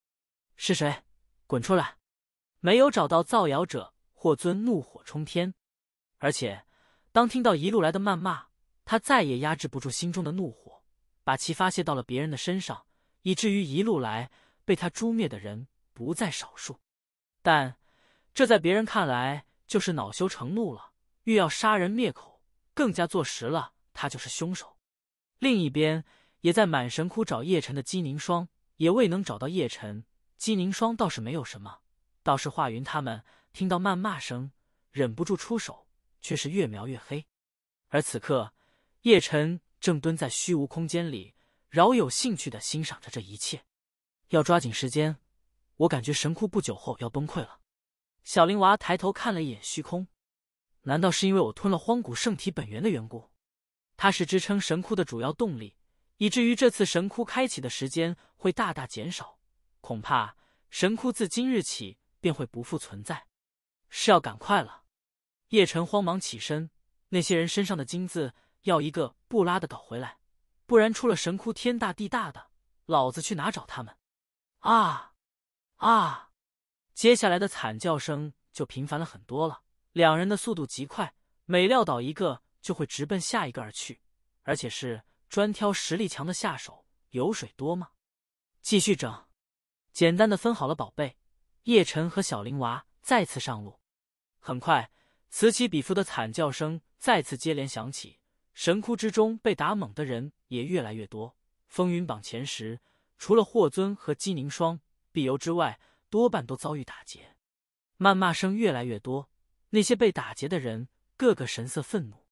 是谁？滚出来！没有找到造谣者，霍尊怒火冲天。而且，当听到一路来的谩骂，他再也压制不住心中的怒火，把其发泄到了别人的身上，以至于一路来被他诛灭的人不在少数。但这在别人看来就是恼羞成怒了，欲要杀人灭口，更加坐实了他就是凶手。另一边。也在满神窟找叶辰的姬凝霜，也未能找到叶辰。姬凝霜倒是没有什么，倒是华云他们听到谩骂声，忍不住出手，却是越描越黑。而此刻，叶晨正蹲在虚无空间里，饶有兴趣的欣赏着这一切。要抓紧时间，我感觉神窟不久后要崩溃了。小灵娃抬头看了一眼虚空，难道是因为我吞了荒古圣体本源的缘故？它是支撑神窟的主要动力。以至于这次神窟开启的时间会大大减少，恐怕神窟自今日起便会不复存在。是要赶快了！叶晨慌忙起身，那些人身上的金子要一个不拉的搞回来，不然出了神窟天大地大的，老子去哪找他们？啊啊！接下来的惨叫声就频繁了很多了。两人的速度极快，每撂倒一个就会直奔下一个而去，而且是。专挑实力强的下手，油水多吗？继续整。简单的分好了宝贝，叶晨和小灵娃再次上路。很快，此起彼伏的惨叫声再次接连响起，神窟之中被打懵的人也越来越多。风云榜前十，除了霍尊和姬凝霜、碧游之外，多半都遭遇打劫。谩骂声越来越多，那些被打劫的人个个神色愤怒。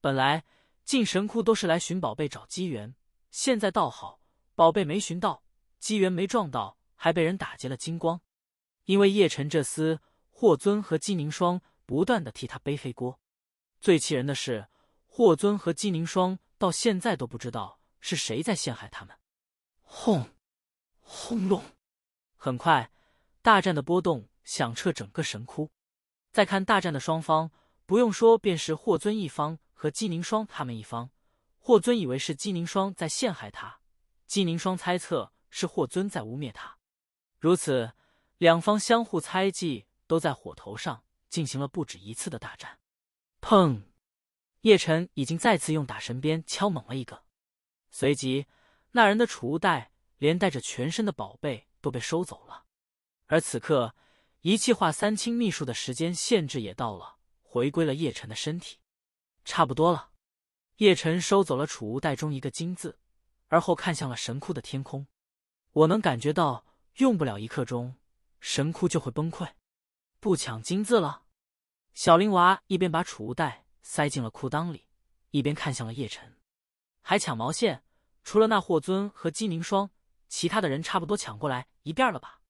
本来。进神窟都是来寻宝贝、找机缘，现在倒好，宝贝没寻到，机缘没撞到，还被人打劫了金光。因为叶辰这厮，霍尊和姬凝霜不断的替他背黑锅。最气人的是，霍尊和姬凝霜到现在都不知道是谁在陷害他们。轰，轰隆！很快，大战的波动响彻整个神窟。再看大战的双方，不用说，便是霍尊一方。和姬凝霜他们一方，霍尊以为是姬凝霜在陷害他；姬凝霜猜测是霍尊在污蔑他。如此，两方相互猜忌，都在火头上进行了不止一次的大战。砰！叶辰已经再次用打神鞭敲猛了一个，随即那人的储物袋连带着全身的宝贝都被收走了。而此刻，一气化三清秘术的时间限制也到了，回归了叶辰的身体。差不多了，叶辰收走了储物袋中一个金字，而后看向了神窟的天空。我能感觉到，用不了一刻钟，神窟就会崩溃。不抢金字了。小灵娃一边把储物袋塞进了裤裆里，一边看向了叶晨，还抢毛线？除了那霍尊和姬凝霜，其他的人差不多抢过来一遍了吧？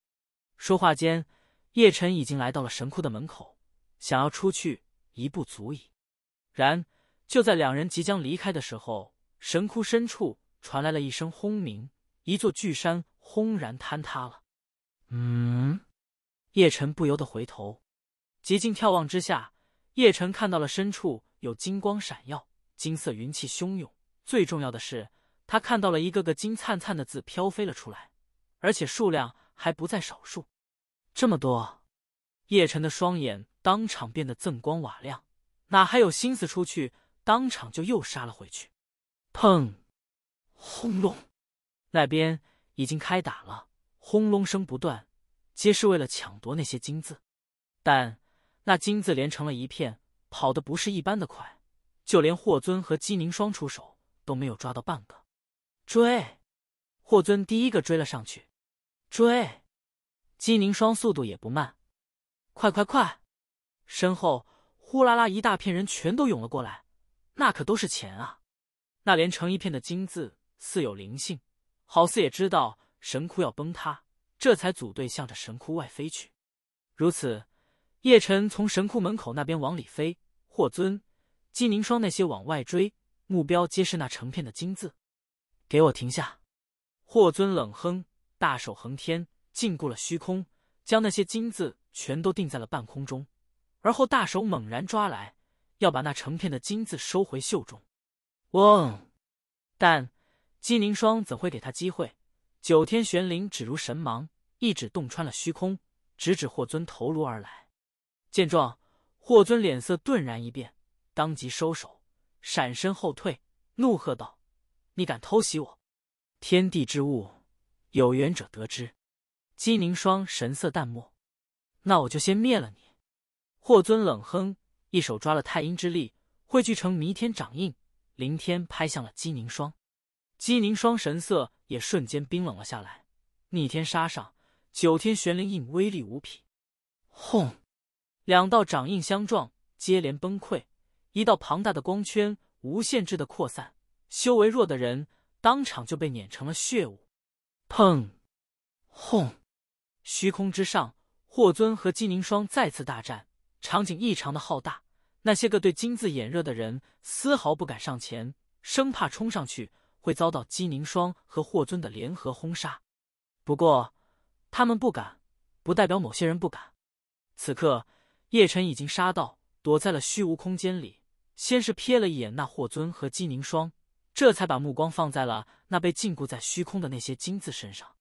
说话间，叶辰已经来到了神窟的门口，想要出去一步足矣。然，就在两人即将离开的时候，神窟深处传来了一声轰鸣，一座巨山轰然坍塌了。嗯，叶辰不由得回头，极尽眺望之下，叶晨看到了深处有金光闪耀，金色云气汹涌。最重要的是，他看到了一个个金灿灿的字飘飞了出来，而且数量还不在少数。这么多，叶辰的双眼当场变得锃光瓦亮。哪还有心思出去？当场就又杀了回去。砰！轰隆！那边已经开打了，轰隆声不断，皆是为了抢夺那些金子。但那金子连成了一片，跑得不是一般的快，就连霍尊和姬宁霜出手都没有抓到半个。追！霍尊第一个追了上去。追！姬宁霜速度也不慢，快快快！身后。呼啦啦，一大片人全都涌了过来，那可都是钱啊！那连成一片的金字似有灵性，好似也知道神窟要崩塌，这才组队向着神窟外飞去。如此，叶辰从神窟门口那边往里飞，霍尊、姬凝霜那些往外追，目标皆是那成片的金字。给我停下！霍尊冷哼，大手横天，禁锢了虚空，将那些金字全都定在了半空中。而后，大手猛然抓来，要把那成片的金子收回袖中。嗡！但姬凝霜怎会给他机会？九天玄灵只如神芒，一指洞穿了虚空，直指霍尊头颅而来。见状，霍尊脸色顿然一变，当即收手，闪身后退，怒喝道：“你敢偷袭我！天地之物，有缘者得之。”姬凝霜神色淡漠：“那我就先灭了你。”霍尊冷哼，一手抓了太阴之力，汇聚成弥天掌印，凌天拍向了姬凝霜。姬凝霜神色也瞬间冰冷了下来。逆天杀上九天玄灵印，威力无匹。轰！两道掌印相撞，接连崩溃。一道庞大的光圈无限制的扩散，修为弱的人当场就被碾成了血雾。砰！轰！虚空之上，霍尊和姬凝霜再次大战。场景异常的浩大，那些个对金字眼热的人丝毫不敢上前，生怕冲上去会遭到姬凝霜和霍尊的联合轰杀。不过，他们不敢，不代表某些人不敢。此刻，叶辰已经杀到，躲在了虚无空间里，先是瞥了一眼那霍尊和姬凝霜，这才把目光放在了那被禁锢在虚空的那些金子身上，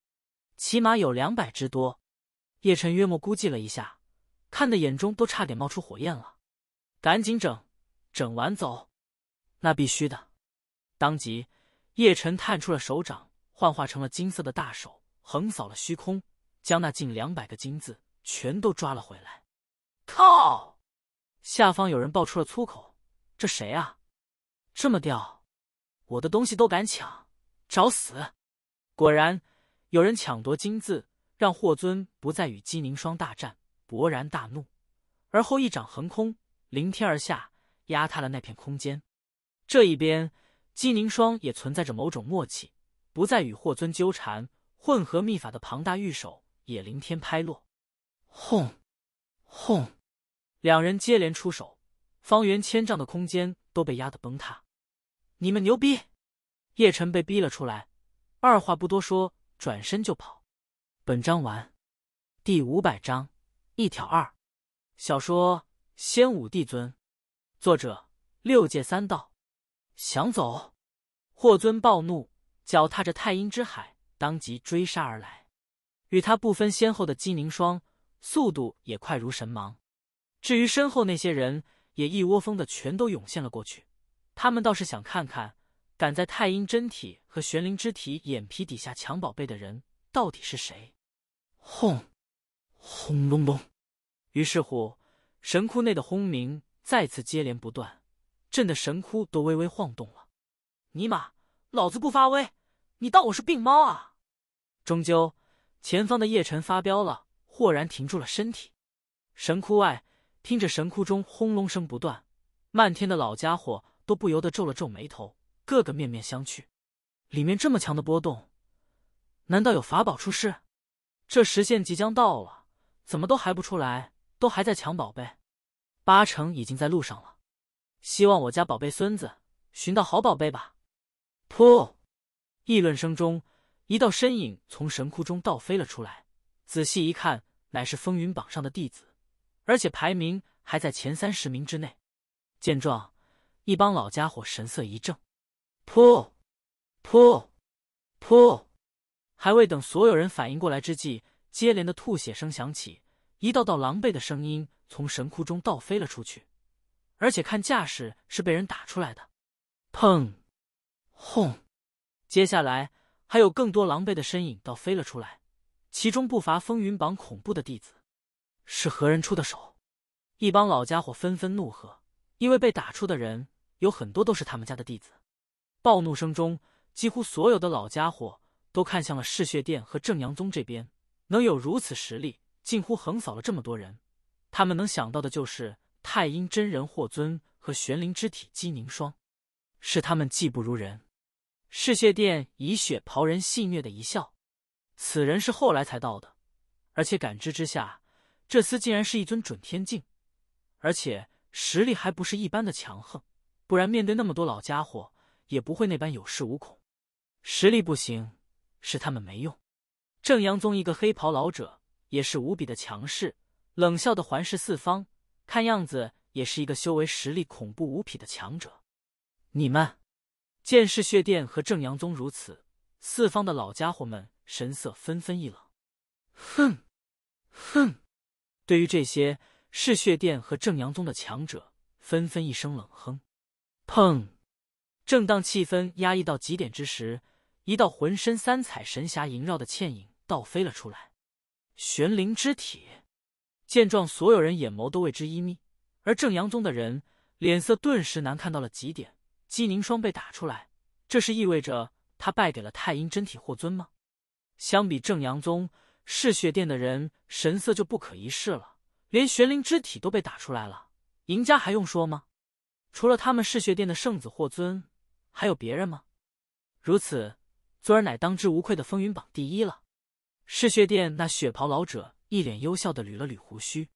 起码有两百之多。叶辰约莫估计了一下。看的眼中都差点冒出火焰了，赶紧整整完走，那必须的。当即，叶辰探出了手掌，幻化成了金色的大手，横扫了虚空，将那近两百个金字全都抓了回来。靠！下方有人爆出了粗口：“这谁啊？这么吊，我的东西都敢抢，找死！”果然，有人抢夺金字，让霍尊不再与姬凝霜大战。勃然大怒，而后一掌横空，凌天而下，压塌了那片空间。这一边，姬凝霜也存在着某种默契，不再与霍尊纠缠。混合秘法的庞大玉手也凌天拍落，轰轰！两人接连出手，方圆千丈的空间都被压得崩塌。你们牛逼！叶辰被逼了出来，二话不多说，转身就跑。本章完。第五百章。一挑二，小说《仙武帝尊》，作者六界三道。想走？霍尊暴怒，脚踏着太阴之海，当即追杀而来。与他不分先后的姬凝霜，速度也快如神芒。至于身后那些人，也一窝蜂的全都涌现了过去。他们倒是想看看，敢在太阴真体和玄灵之体眼皮底下抢宝贝的人，到底是谁？轰！轰隆隆！于是乎，神窟内的轰鸣再次接连不断，震得神窟都微微晃动了。尼玛，老子不发威，你当我是病猫啊！终究，前方的叶辰发飙了，豁然停住了身体。神窟外，听着神窟中轰隆声不断，漫天的老家伙都不由得皱了皱眉头，个个面面相觑。里面这么强的波动，难道有法宝出世？这时限即将到了。怎么都还不出来？都还在抢宝贝，八成已经在路上了。希望我家宝贝孙子寻到好宝贝吧。噗！议论声中，一道身影从神窟中倒飞了出来。仔细一看，乃是风云榜上的弟子，而且排名还在前三十名之内。见状，一帮老家伙神色一怔。噗！噗！噗！还未等所有人反应过来之际。接连的吐血声响起，一道道狼狈的声音从神窟中倒飞了出去，而且看架势是被人打出来的。砰，轰！接下来还有更多狼狈的身影倒飞了出来，其中不乏风云榜恐怖的弟子。是何人出的手？一帮老家伙纷纷怒喝，因为被打出的人有很多都是他们家的弟子。暴怒声中，几乎所有的老家伙都看向了嗜血殿和正阳宗这边。能有如此实力，近乎横扫了这么多人，他们能想到的就是太阴真人霍尊和玄灵之体姬凝霜，是他们技不如人。嗜血殿以血袍人戏谑的一笑，此人是后来才到的，而且感知之下，这厮竟然是一尊准天境，而且实力还不是一般的强横，不然面对那么多老家伙，也不会那般有恃无恐。实力不行，是他们没用。正阳宗一个黑袍老者也是无比的强势，冷笑的环视四方，看样子也是一个修为实力恐怖无比的强者。你们，见嗜血殿和正阳宗如此，四方的老家伙们神色纷纷一冷。哼，哼，对于这些嗜血殿和正阳宗的强者，纷纷一声冷哼。砰！正当气氛压抑到极点之时。一道浑身三彩神霞萦绕的倩影倒飞了出来，玄灵之体。见状，所有人眼眸都为之一眯，而正阳宗的人脸色顿时难看到了极点。姬凝霜被打出来，这是意味着他败给了太阴真体霍尊吗？相比正阳宗，嗜血殿的人神色就不可一世了。连玄灵之体都被打出来了，赢家还用说吗？除了他们嗜血殿的圣子霍尊，还有别人吗？如此。昨儿乃当之无愧的风云榜第一了。嗜血殿那血袍老者一脸幽笑的捋了捋胡须，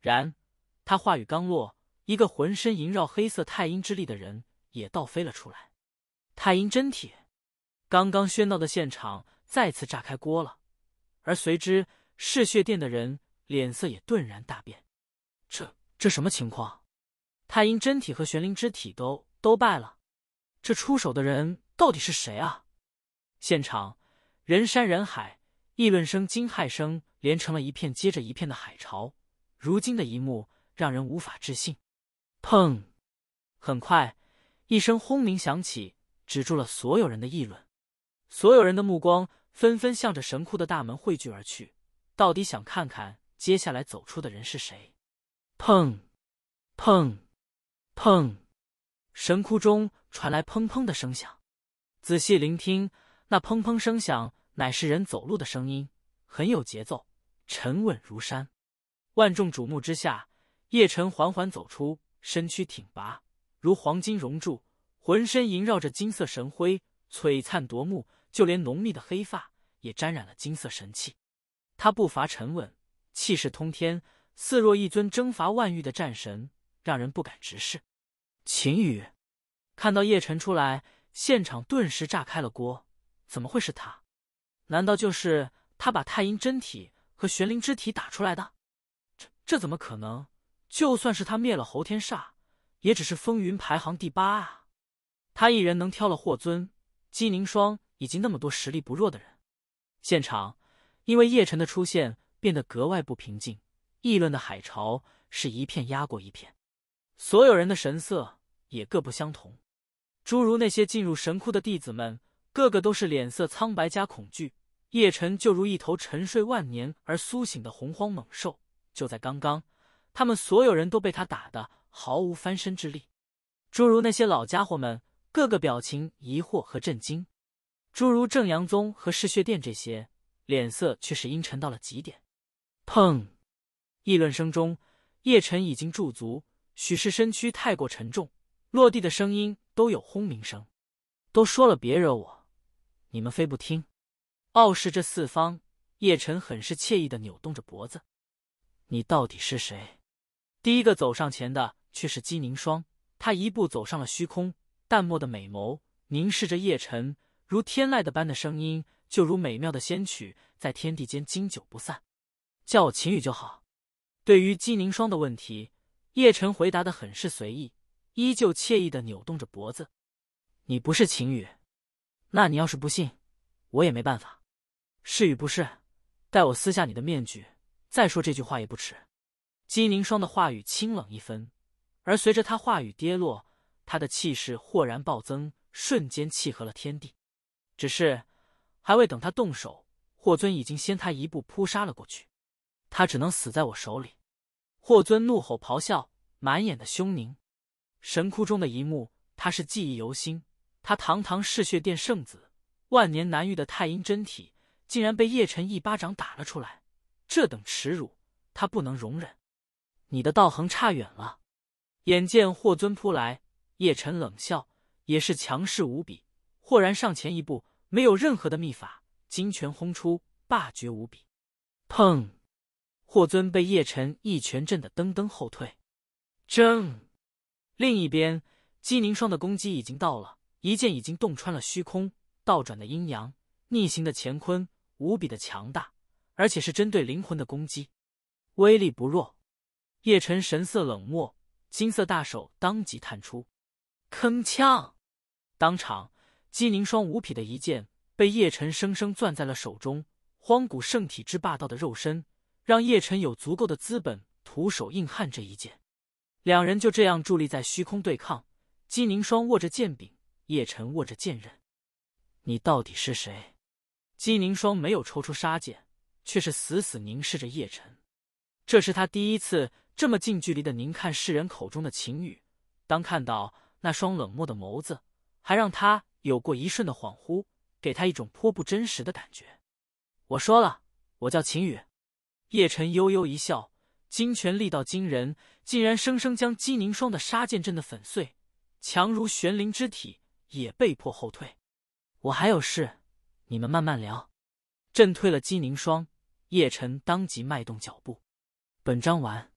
然他话语刚落，一个浑身萦绕黑色太阴之力的人也倒飞了出来。太阴真体，刚刚喧闹的现场再次炸开锅了，而随之嗜血殿的人脸色也顿然大变。这这什么情况？太阴真体和玄灵之体都都败了，这出手的人到底是谁啊？现场人山人海，议论声、惊骇声连成了一片接着一片的海潮。如今的一幕让人无法置信。砰！很快，一声轰鸣响起，止住了所有人的议论。所有人的目光纷纷向着神窟的大门汇聚而去，到底想看看接下来走出的人是谁？砰！砰！砰！神窟中传来砰砰的声响，仔细聆听。那砰砰声响，乃是人走路的声音，很有节奏，沉稳如山。万众瞩目之下，叶晨缓缓走出，身躯挺拔如黄金熔铸，浑身萦绕着金色神辉，璀璨夺目，就连浓密的黑发也沾染了金色神气。他步伐沉稳，气势通天，似若一尊征伐万域的战神，让人不敢直视。秦羽看到叶晨出来，现场顿时炸开了锅。怎么会是他？难道就是他把太阴真体和玄灵之体打出来的？这这怎么可能？就算是他灭了侯天煞，也只是风云排行第八啊！他一人能挑了霍尊、姬凝霜以及那么多实力不弱的人。现场因为叶辰的出现变得格外不平静，议论的海潮是一片压过一片，所有人的神色也各不相同。诸如那些进入神窟的弟子们。个个都是脸色苍白加恐惧，叶晨就如一头沉睡万年而苏醒的洪荒猛兽。就在刚刚，他们所有人都被他打的毫无翻身之力。诸如那些老家伙们，个个表情疑惑和震惊；诸如正阳宗和嗜血殿这些，脸色却是阴沉到了极点。砰！议论声中，叶晨已经驻足，许是身躯太过沉重，落地的声音都有轰鸣声。都说了别惹我。你们非不听，傲视这四方。叶辰很是惬意的扭动着脖子。你到底是谁？第一个走上前的却是姬凝霜，他一步走上了虚空，淡漠的美眸凝视着叶辰，如天籁的般的声音，就如美妙的仙曲，在天地间经久不散。叫我秦羽就好。对于姬凝霜的问题，叶晨回答的很是随意，依旧惬意的扭动着脖子。你不是秦羽。那你要是不信，我也没办法。是与不是，待我撕下你的面具，再说这句话也不迟。姬凝霜的话语清冷一分，而随着他话语跌落，他的气势豁然暴增，瞬间契合了天地。只是，还未等他动手，霍尊已经先他一步扑杀了过去。他只能死在我手里！霍尊怒吼咆哮，满眼的凶狞。神窟中的一幕，他是记忆犹新。他堂堂嗜血殿圣子，万年难遇的太阴真体，竟然被叶辰一巴掌打了出来，这等耻辱他不能容忍。你的道行差远了！眼见霍尊扑来，叶辰冷笑，也是强势无比，豁然上前一步，没有任何的秘法，金拳轰出，霸绝无比。砰！霍尊被叶辰一拳震得噔噔后退。正另一边，姬凝霜的攻击已经到了。一剑已经洞穿了虚空，倒转的阴阳，逆行的乾坤，无比的强大，而且是针对灵魂的攻击，威力不弱。叶辰神色冷漠，金色大手当即探出，铿锵！当场，姬凝霜无匹的一剑被叶辰生生攥在了手中。荒古圣体之霸道的肉身，让叶辰有足够的资本徒手硬撼这一剑。两人就这样伫立在虚空对抗。姬凝霜握着剑柄。叶辰握着剑刃，你到底是谁？姬凝霜没有抽出杀剑，却是死死凝视着叶辰。这是他第一次这么近距离的凝看世人口中的秦羽。当看到那双冷漠的眸子，还让他有过一瞬的恍惚，给他一种颇不真实的感觉。我说了，我叫秦羽。叶辰悠悠一笑，金拳力道惊人，竟然生生将姬凝霜的杀剑震得粉碎。强如玄灵之体。也被迫后退，我还有事，你们慢慢聊。震退了姬凝霜，叶晨当即迈动脚步。本章完。